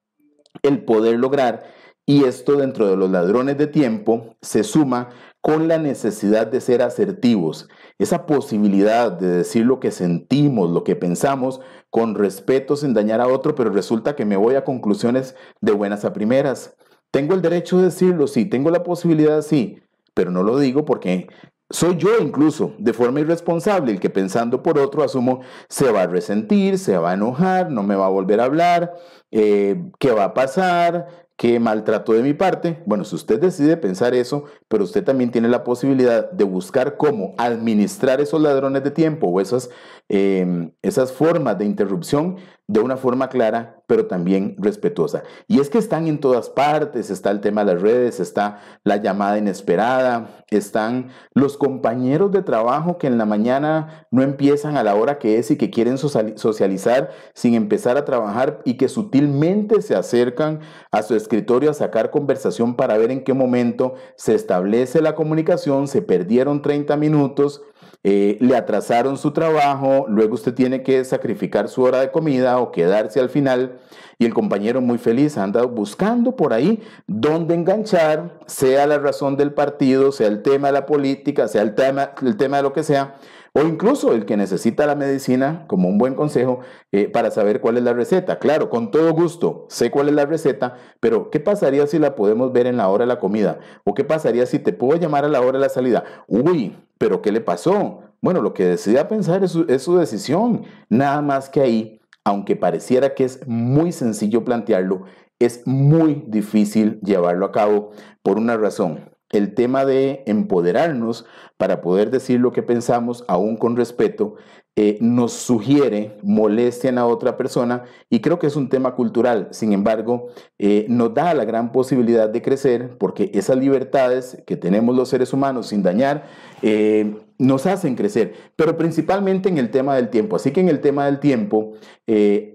el poder lograr y esto dentro de los ladrones de tiempo se suma con la necesidad de ser asertivos, esa posibilidad de decir lo que sentimos, lo que pensamos, con respeto sin dañar a otro, pero resulta que me voy a conclusiones de buenas a primeras. Tengo el derecho de decirlo, sí, tengo la posibilidad, sí, pero no lo digo porque soy yo incluso, de forma irresponsable, el que pensando por otro asumo se va a resentir, se va a enojar, no me va a volver a hablar, eh, qué va a pasar, ¿Qué maltrato de mi parte? Bueno, si usted decide pensar eso, pero usted también tiene la posibilidad de buscar cómo administrar esos ladrones de tiempo o esas, em, esas formas de interrupción de una forma clara, pero también respetuosa. Y es que están en todas partes, está el tema de las redes, está la llamada inesperada, están los compañeros de trabajo que en la mañana no empiezan a la hora que es y que quieren socializar sin empezar a trabajar y que sutilmente se acercan a su escritorio a sacar conversación para ver en qué momento se establece la comunicación, se perdieron 30 minutos eh, le atrasaron su trabajo, luego usted tiene que sacrificar su hora de comida o quedarse al final y el compañero muy feliz anda buscando por ahí dónde enganchar, sea la razón del partido, sea el tema de la política, sea el tema, el tema de lo que sea, o incluso el que necesita la medicina, como un buen consejo, eh, para saber cuál es la receta. Claro, con todo gusto, sé cuál es la receta, pero ¿qué pasaría si la podemos ver en la hora de la comida? ¿O qué pasaría si te puedo llamar a la hora de la salida? Uy, pero ¿qué le pasó? Bueno, lo que decida pensar es su decisión. Nada más que ahí, aunque pareciera que es muy sencillo plantearlo, es muy difícil llevarlo a cabo por una razón el tema de empoderarnos para poder decir lo que pensamos, aún con respeto, eh, nos sugiere molestia a otra persona y creo que es un tema cultural. Sin embargo, eh, nos da la gran posibilidad de crecer porque esas libertades que tenemos los seres humanos sin dañar, eh, nos hacen crecer, pero principalmente en el tema del tiempo. Así que en el tema del tiempo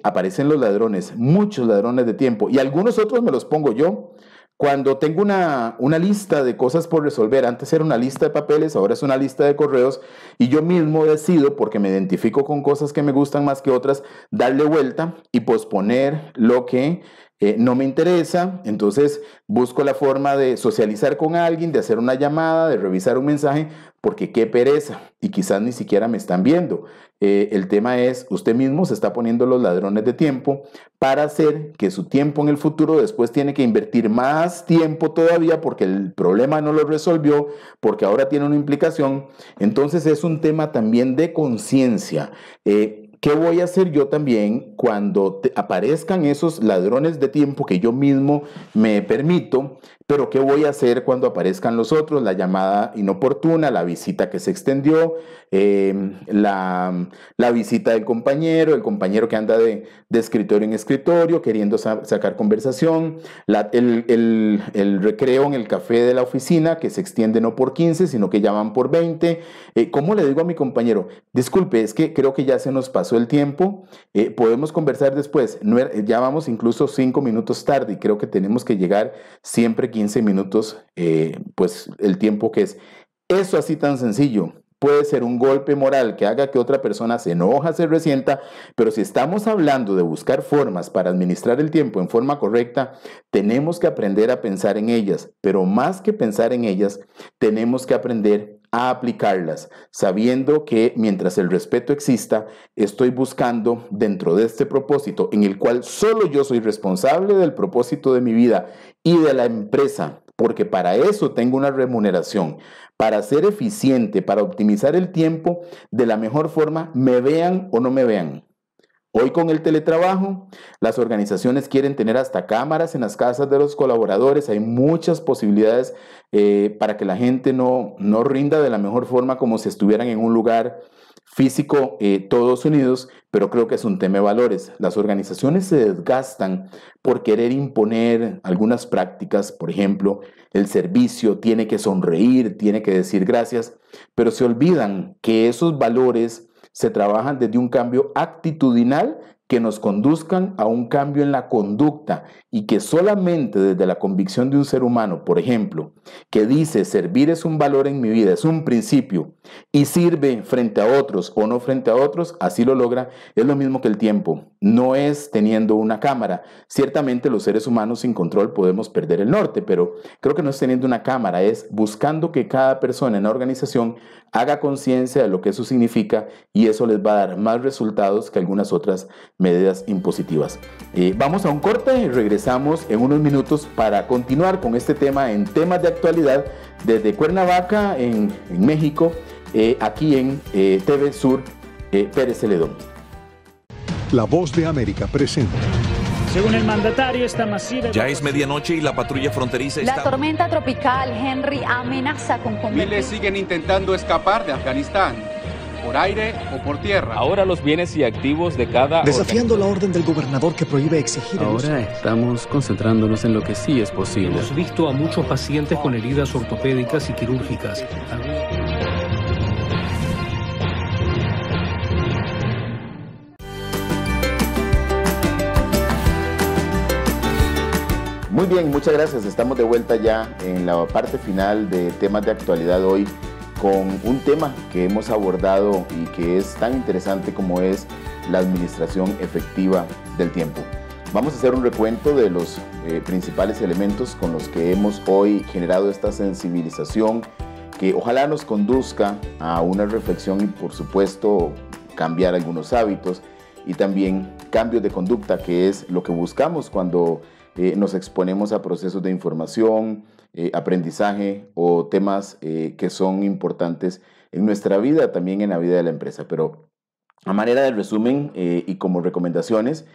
aparecen los ladrones, muchos ladrones de tiempo, y algunos otros me los pongo yo. Cuando tengo una, lista de cosas por resolver, antes era una lista de papeles, ahora es una lista de correos, y yo mismo decido, porque me identifico con cosas que me gustan más que otras, darle vuelta y posponer lo que eh, no me interesa, entonces busco la forma de socializar con alguien, de hacer una llamada, de revisar un mensaje, porque qué pereza y quizás ni siquiera me están viendo. Eh, el tema es, usted mismo se está poniendo los ladrones de tiempo para hacer que su tiempo en el futuro después tiene que invertir más tiempo todavía porque el problema no lo resolvió, porque ahora tiene una implicación. Entonces es un tema también de conciencia. Eh, ¿qué voy a hacer yo también cuando aparezcan esos ladrones de tiempo que yo mismo me permito? Pero ¿qué voy a hacer cuando aparezcan los otros? La llamada inoportuna, la visita que se extendió, em, la, visita del compañero, el compañero que anda de, escritorio en escritorio queriendo sacar conversación, el, recreo en el café de la oficina que se extiende no por 15, sino que llaman por 20. Eh, ¿Cómo le digo a mi compañero? Disculpe, es que creo que ya se nos pasó el tiempo. Eh, podemos conversar después. Eh, ya vamos incluso cinco minutos tarde y creo que tenemos que llegar siempre 15 minutos, eh, pues el tiempo que es. Eso así tan sencillo. Puede ser un golpe moral que haga que otra persona se enoja, se resienta, pero si estamos hablando de buscar formas para administrar el tiempo en forma correcta, tenemos que aprender a pensar en ellas, pero más que pensar en ellas, tenemos que aprender a aplicarlas, sabiendo que mientras el respeto exista, estoy buscando dentro de este propósito, en el cual solo yo soy responsable del propósito de mi vida y de la empresa, porque para eso tengo una remuneración, para ser eficiente, para optimizar el tiempo de la mejor forma, me vean o no me vean. Hoy con el teletrabajo, las organizaciones quieren tener hasta cámaras en las casas de los colaboradores. Hay muchas posibilidades eh, para que la gente no, no rinda de la mejor forma como si estuvieran en un lugar físico eh, todos unidos, pero creo que es un tema de valores. Las organizaciones se desgastan por querer imponer algunas prácticas, por ejemplo, el servicio tiene que sonreír, tiene que decir gracias, pero se olvidan que esos valores se trabajan desde un cambio actitudinal que nos conduzcan a un cambio en la conducta y que solamente desde la convicción de un ser humano, por ejemplo, que dice servir es un valor en mi vida, es un principio, y sirve frente a otros o no frente a otros, así lo logra, es lo mismo que el tiempo. No es teniendo una cámara. Ciertamente los seres humanos sin control podemos perder el norte, pero creo que no es teniendo una cámara, es buscando que cada persona en la organización haga conciencia de lo que eso significa y eso les va a dar más resultados que algunas otras medidas impositivas. Eh, vamos a un corte y regresamos Estamos en unos minutos para continuar con este tema en temas de actualidad desde Cuernavaca, en, México, eh, aquí en eh, TV Sur eh, Pérez Celedón. La voz de América presenta. Según el mandatario, esta masiva... Ya es medianoche y la patrulla fronteriza está... La tormenta tropical Henry amenaza con... Miles siguen intentando escapar de Afganistán por aire o por tierra. Ahora los bienes y activos de cada... Desafiando la orden del gobernador que prohíbe exigir... Ahora estamos concentrándonos en lo que sí es posible. Hemos visto a muchos pacientes con heridas ortopédicas y quirúrgicas. Muy bien, muchas gracias. Estamos de vuelta ya en la parte final de temas de actualidad hoy con un tema que hemos abordado y que es tan interesante como es la administración efectiva del tiempo. Vamos a hacer un recuento de los eh, principales elementos con los que hemos hoy generado esta sensibilización que ojalá nos conduzca a una reflexión y por supuesto cambiar algunos hábitos y también cambios de conducta, que es lo que buscamos cuando eh, nos exponemos a procesos de información, eh, aprendizaje o temas eh, que son importantes en nuestra vida, también en la vida de la empresa. Pero a manera de resumen eh, y como recomendaciones,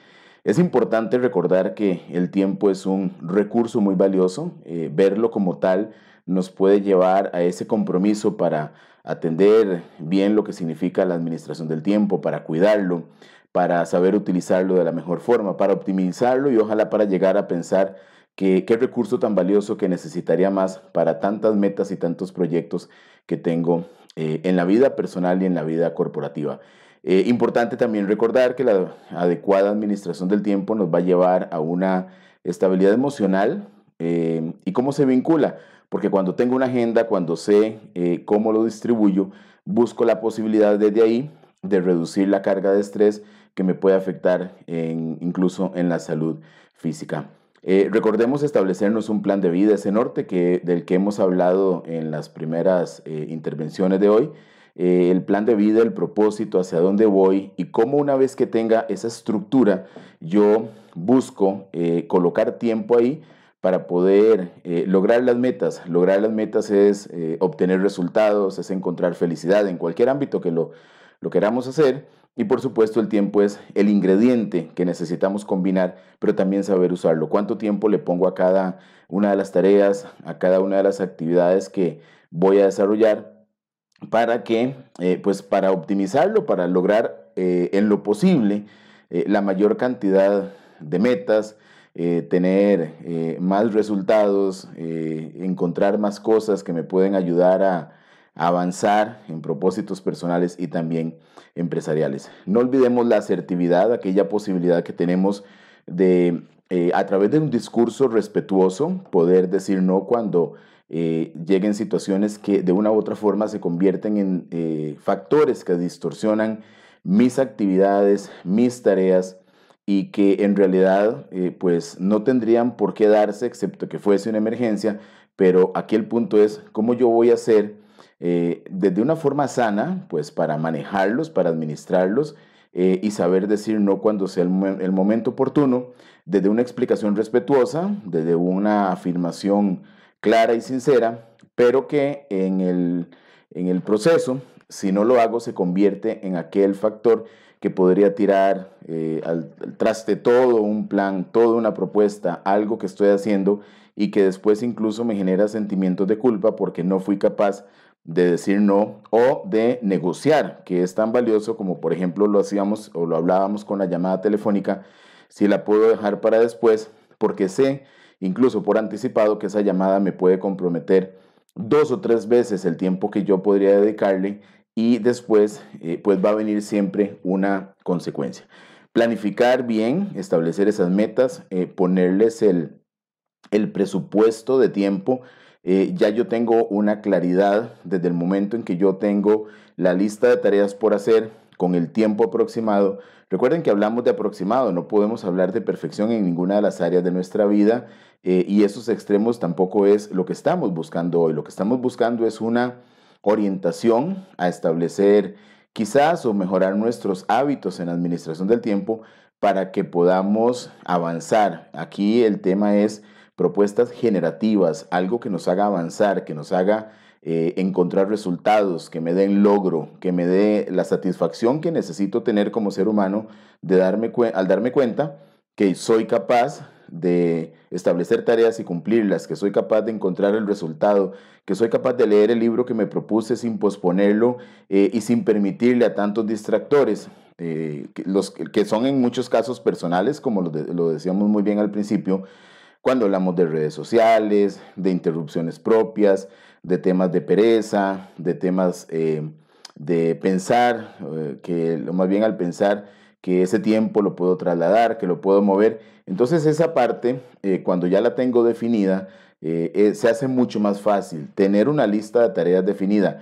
es importante recordar que el tiempo es un recurso muy valioso, verlo como tal nos puede llevar a ese compromiso para atender bien lo que significa la administración del tiempo, para cuidarlo, para saber utilizarlo de la mejor forma, para optimizarlo y ojalá para llegar a pensar ¿Qué, recurso tan valioso que necesitaría más para tantas metas y tantos proyectos que tengo eh, en la vida personal y en la vida corporativa. Eh, importante también recordar que la adecuada administración del tiempo nos va a llevar a una estabilidad emocional eh, y cómo se vincula, porque cuando tengo una agenda, cuando sé cómo lo distribuyo, busco la posibilidad desde ahí de reducir la carga de estrés que me puede afectar incluso en la salud física. Eh, recordemos establecernos un plan de vida, ese norte que, del que hemos hablado en las primeras eh, intervenciones de hoy. Eh, el plan de vida, el propósito, hacia dónde voy y cómo una vez que tenga esa estructura, yo busco colocar tiempo ahí para poder lograr las metas. Lograr las metas es obtener resultados, es encontrar felicidad en cualquier ámbito que lo queramos hacer. Y por supuesto el tiempo es el ingrediente que necesitamos combinar, pero también saber usarlo. ¿Cuánto tiempo le pongo a cada una de las tareas, a cada una de las actividades que voy a desarrollar para que, eh, pues para optimizarlo, para lograr eh, en lo posible eh, la mayor cantidad de metas, tener más resultados, encontrar más cosas que me pueden ayudar a, avanzar en propósitos personales y también empresariales. No olvidemos la asertividad, aquella posibilidad que tenemos de, eh, a través de un discurso respetuoso, poder decir no cuando eh, lleguen situaciones que de una u otra forma se convierten en eh, factores que distorsionan mis actividades, mis tareas y que en realidad pues no tendrían por qué darse excepto que fuese una emergencia, pero aquí el punto es cómo yo voy a hacer desde eh, una forma sana, pues para manejarlos, para administrarlos eh, y saber decir no cuando sea el, momento oportuno, desde una explicación respetuosa, desde una afirmación clara y sincera, pero que en el, proceso, si no lo hago, se convierte en aquel factor que podría tirar eh, al, traste todo un plan, toda una propuesta, algo que estoy haciendo y que después incluso me genera sentimientos de culpa porque no fui capaz de decir no o de negociar, que es tan valioso como por ejemplo lo hacíamos o lo hablábamos con la llamada telefónica, si la puedo dejar para después, porque sé, incluso por anticipado, que esa llamada me puede comprometer dos o tres veces el tiempo que yo podría dedicarle y después eh, pues va a venir siempre una consecuencia. Planificar bien, establecer esas metas, eh, ponerles el, el presupuesto de tiempo eh, ya yo tengo una claridad desde el momento en que yo tengo la lista de tareas por hacer con el tiempo aproximado. Recuerden que hablamos de aproximado, no podemos hablar de perfección en ninguna de las áreas de nuestra vida eh, y esos extremos tampoco es lo que estamos buscando hoy. Lo que estamos buscando es una orientación a establecer quizás o mejorar nuestros hábitos en administración del tiempo para que podamos avanzar. Aquí el tema es propuestas generativas, algo que nos haga avanzar, que nos haga eh, encontrar resultados, que me den logro, que me dé la satisfacción que necesito tener como ser humano de darme al darme cuenta que soy capaz de establecer tareas y cumplirlas, que soy capaz de encontrar el resultado, que soy capaz de leer el libro que me propuse sin posponerlo eh, y sin permitirle a tantos distractores, eh, que, los, que son en muchos casos personales, como lo decíamos muy bien al principio, cuando hablamos de redes sociales, de interrupciones propias, de temas de pereza, de temas eh, de pensar, eh, que lo más bien al pensar que ese tiempo lo puedo trasladar, que lo puedo mover. Entonces esa parte, eh, cuando ya la tengo definida, se hace mucho más fácil tener una lista de tareas definida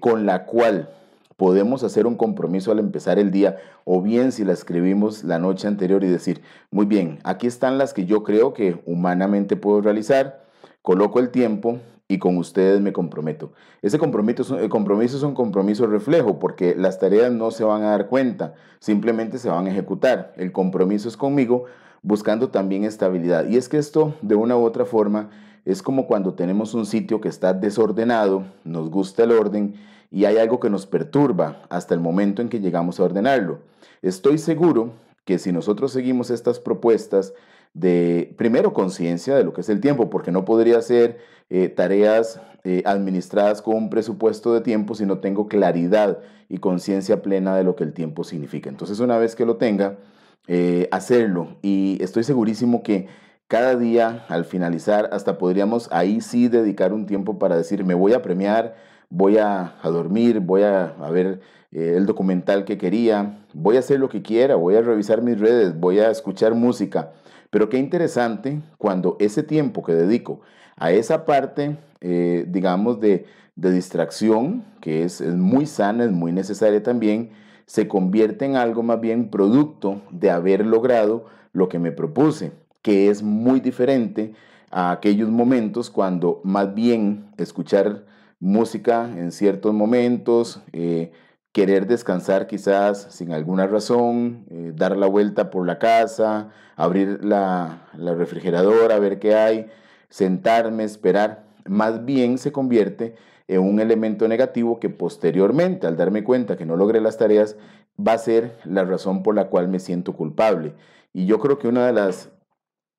con la cual podemos hacer un compromiso al empezar el día o bien si la escribimos la noche anterior y decir, muy bien, aquí están las que yo creo que humanamente puedo realizar, coloco el tiempo y con ustedes me comprometo. Ese compromiso, es un compromiso reflejo porque las tareas no se van a dar cuenta, simplemente se van a ejecutar. El compromiso es conmigo buscando también estabilidad. Y es que esto de una u otra forma es como cuando tenemos un sitio que está desordenado, nos gusta el orden y hay algo que nos perturba hasta el momento en que llegamos a ordenarlo. Estoy seguro que si nosotros seguimos estas propuestas de, primero, conciencia de lo que es el tiempo, porque no podría ser eh, tareas eh, administradas con un presupuesto de tiempo si no tengo claridad y conciencia plena de lo que el tiempo significa. Entonces, una vez que lo tenga, eh, hacerlo. Y estoy segurísimo que cada día, al finalizar, hasta podríamos ahí sí dedicar un tiempo para decir, me voy a premiar, voy a, dormir, voy a, ver eh, el documental que quería, voy a hacer lo que quiera, voy a revisar mis redes, voy a escuchar música. Pero qué interesante cuando ese tiempo que dedico a esa parte, eh, digamos, de, distracción, que es, es muy sana, es muy necesaria también, se convierte en algo más bien producto de haber logrado lo que me propuse, que es muy diferente a aquellos momentos cuando más bien escuchar música en ciertos momentos, eh, querer descansar quizás sin alguna razón, eh, dar la vuelta por la casa, abrir la, la refrigeradora, ver qué hay, sentarme, esperar, más bien se convierte en un elemento negativo que posteriormente, al darme cuenta que no logré las tareas, va a ser la razón por la cual me siento culpable. Y yo creo que una de las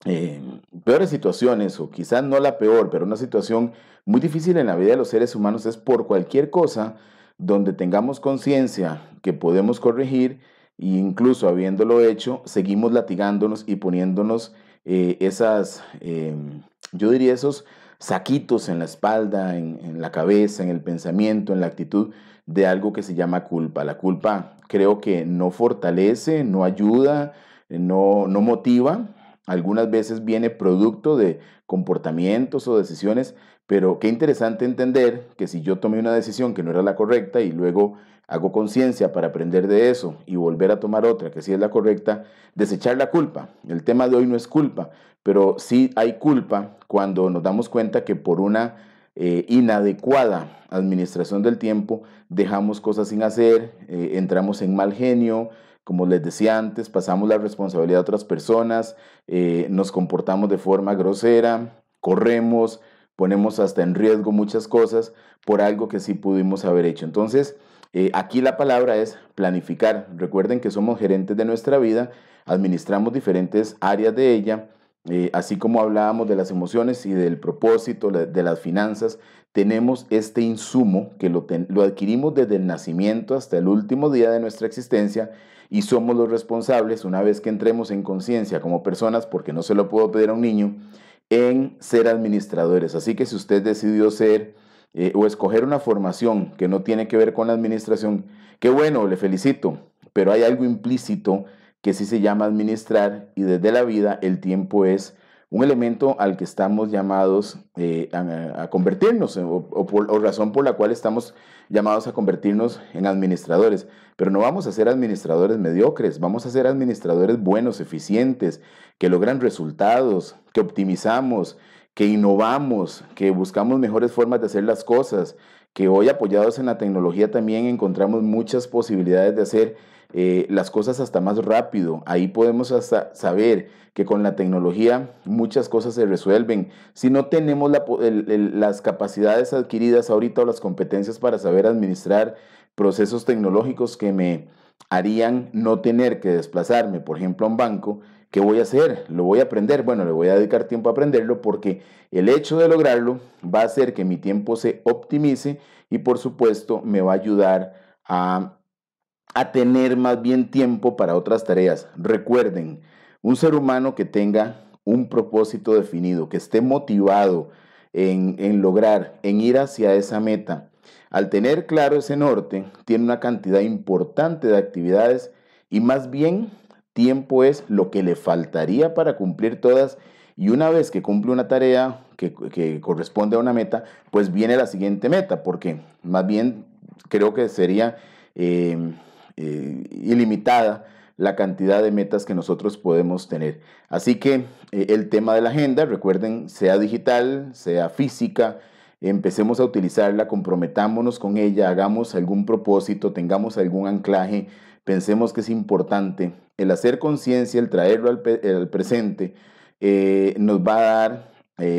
eh, peores situaciones, o quizás no la peor, pero una situación muy difícil en la vida de los seres humanos es por cualquier cosa donde tengamos conciencia que podemos corregir e incluso habiéndolo hecho, seguimos latigándonos y poniéndonos eh, esas, eh, yo diría esos saquitos en la espalda, en, en la cabeza, en el pensamiento, en la actitud de algo que se llama culpa. La culpa creo que no fortalece, no ayuda, no, no motiva, algunas veces viene producto de comportamientos o decisiones, pero qué interesante entender que si yo tomé una decisión que no era la correcta y luego hago conciencia para aprender de eso y volver a tomar otra que sí es la correcta, desechar la culpa. El tema de hoy no es culpa, pero sí hay culpa cuando nos damos cuenta que por una eh, inadecuada administración del tiempo dejamos cosas sin hacer, eh, entramos en mal genio, como les decía antes, pasamos la responsabilidad a otras personas, eh, nos comportamos de forma grosera, corremos, ponemos hasta en riesgo muchas cosas por algo que sí pudimos haber hecho. Entonces, eh, aquí la palabra es planificar. Recuerden que somos gerentes de nuestra vida, administramos diferentes áreas de ella, eh, así como hablábamos de las emociones y del propósito, de las finanzas, tenemos este insumo que lo, adquirimos desde el nacimiento hasta el último día de nuestra existencia y somos los responsables, una vez que entremos en conciencia como personas, porque no se lo puedo pedir a un niño, en ser administradores. Así que si usted decidió ser eh, o escoger una formación que no tiene que ver con la administración, qué bueno, le felicito, pero hay algo implícito que sí se llama administrar y desde la vida el tiempo es un elemento al que estamos llamados eh, a, convertirnos, eh, por, o, razón por la cual estamos llamados a convertirnos en administradores. Pero no vamos a ser administradores mediocres, vamos a ser administradores buenos, eficientes, que logran resultados, que optimizamos, que innovamos, que buscamos mejores formas de hacer las cosas, que hoy apoyados en la tecnología también encontramos muchas posibilidades de hacer eh, las cosas hasta más rápido. Ahí podemos hasta saber que con la tecnología muchas cosas se resuelven. Si no tenemos las capacidades adquiridas ahorita o las competencias para saber administrar procesos tecnológicos que me harían no tener que desplazarme, por ejemplo, a un banco, ¿qué voy a hacer? ¿Lo voy a aprender? Bueno, le voy a dedicar tiempo a aprenderlo porque el hecho de lograrlo va a hacer que mi tiempo se optimice y por supuesto me va a ayudar a a tener más bien tiempo para otras tareas. Recuerden, un ser humano que tenga un propósito definido, que esté motivado en, lograr, en ir hacia esa meta, al tener claro ese norte, tiene una cantidad importante de actividades y más bien tiempo es lo que le faltaría para cumplir todas. Y una vez que cumple una tarea que, corresponde a una meta, pues viene la siguiente meta, porque más bien creo que sería eh, eh, ilimitada la cantidad de metas que nosotros podemos tener. Así que eh, el tema de la agenda, recuerden, sea digital, sea física, empecemos a utilizarla, comprometámonos con ella, hagamos algún propósito, tengamos algún anclaje, pensemos que es importante. El hacer conciencia, el traerlo al, presente, eh, nos va a dar,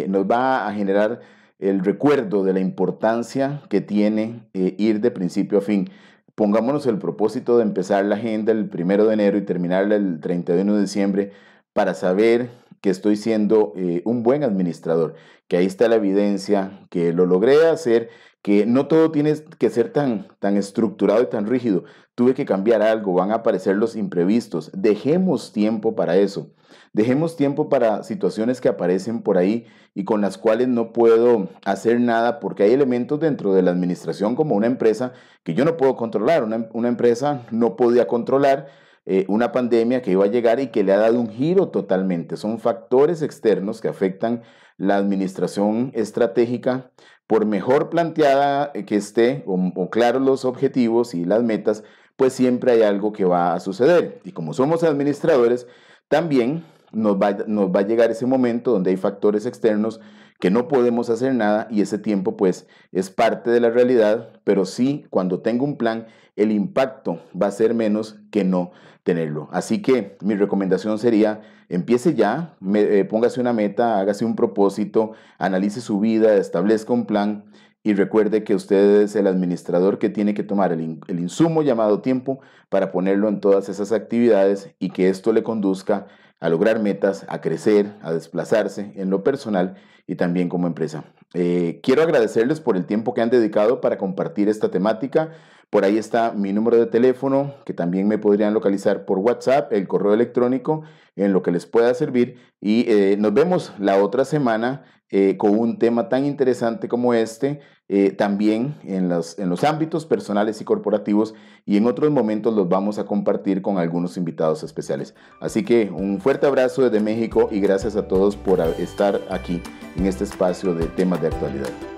nos va a generar el recuerdo de la importancia que tiene ir de principio a fin pongámonos el propósito de empezar la agenda el primero de enero y terminarla el 31 de diciembre para saber que estoy siendo eh, un buen administrador, que ahí está la evidencia, que lo logré hacer que no todo tiene que ser tan, tan estructurado y tan rígido. Tuve que cambiar algo, van a aparecer los imprevistos. Dejemos tiempo para eso. Dejemos tiempo para situaciones que aparecen por ahí y con las cuales no puedo hacer nada porque hay elementos dentro de la administración como una empresa que yo no puedo controlar. Una, una empresa no podía controlar eh, una pandemia que iba a llegar y que le ha dado un giro totalmente. Son factores externos que afectan la administración estratégica, por mejor planteada eh, que esté o, o claros los objetivos y las metas, pues siempre hay algo que va a suceder. Y como somos administradores, también nos va, nos va, a llegar ese momento donde hay factores externos que no podemos hacer nada y ese tiempo pues es parte de la realidad, pero sí cuando tengo un plan, el impacto va a ser menos que no tenerlo. Así que mi recomendación sería, empiece ya, eh, póngase una meta, hágase un propósito, analice su vida, establezca un plan y recuerde que usted es el administrador que tiene que tomar el, insumo llamado tiempo para ponerlo en todas esas actividades y que esto le conduzca a lograr metas, a crecer, a desplazarse en lo personal y también como empresa. Eh, quiero agradecerles por el tiempo que han dedicado para compartir esta temática. Por ahí está mi número de teléfono, que también me podrían localizar por WhatsApp, el correo electrónico, en lo que les pueda servir. Y eh, nos vemos la otra semana eh, con un tema tan interesante como este, eh, también en los, en los ámbitos personales y corporativos. Y en otros momentos los vamos a compartir con algunos invitados especiales. Así que un fuerte abrazo desde México y gracias a todos por estar aquí en este espacio de temas de actualidad.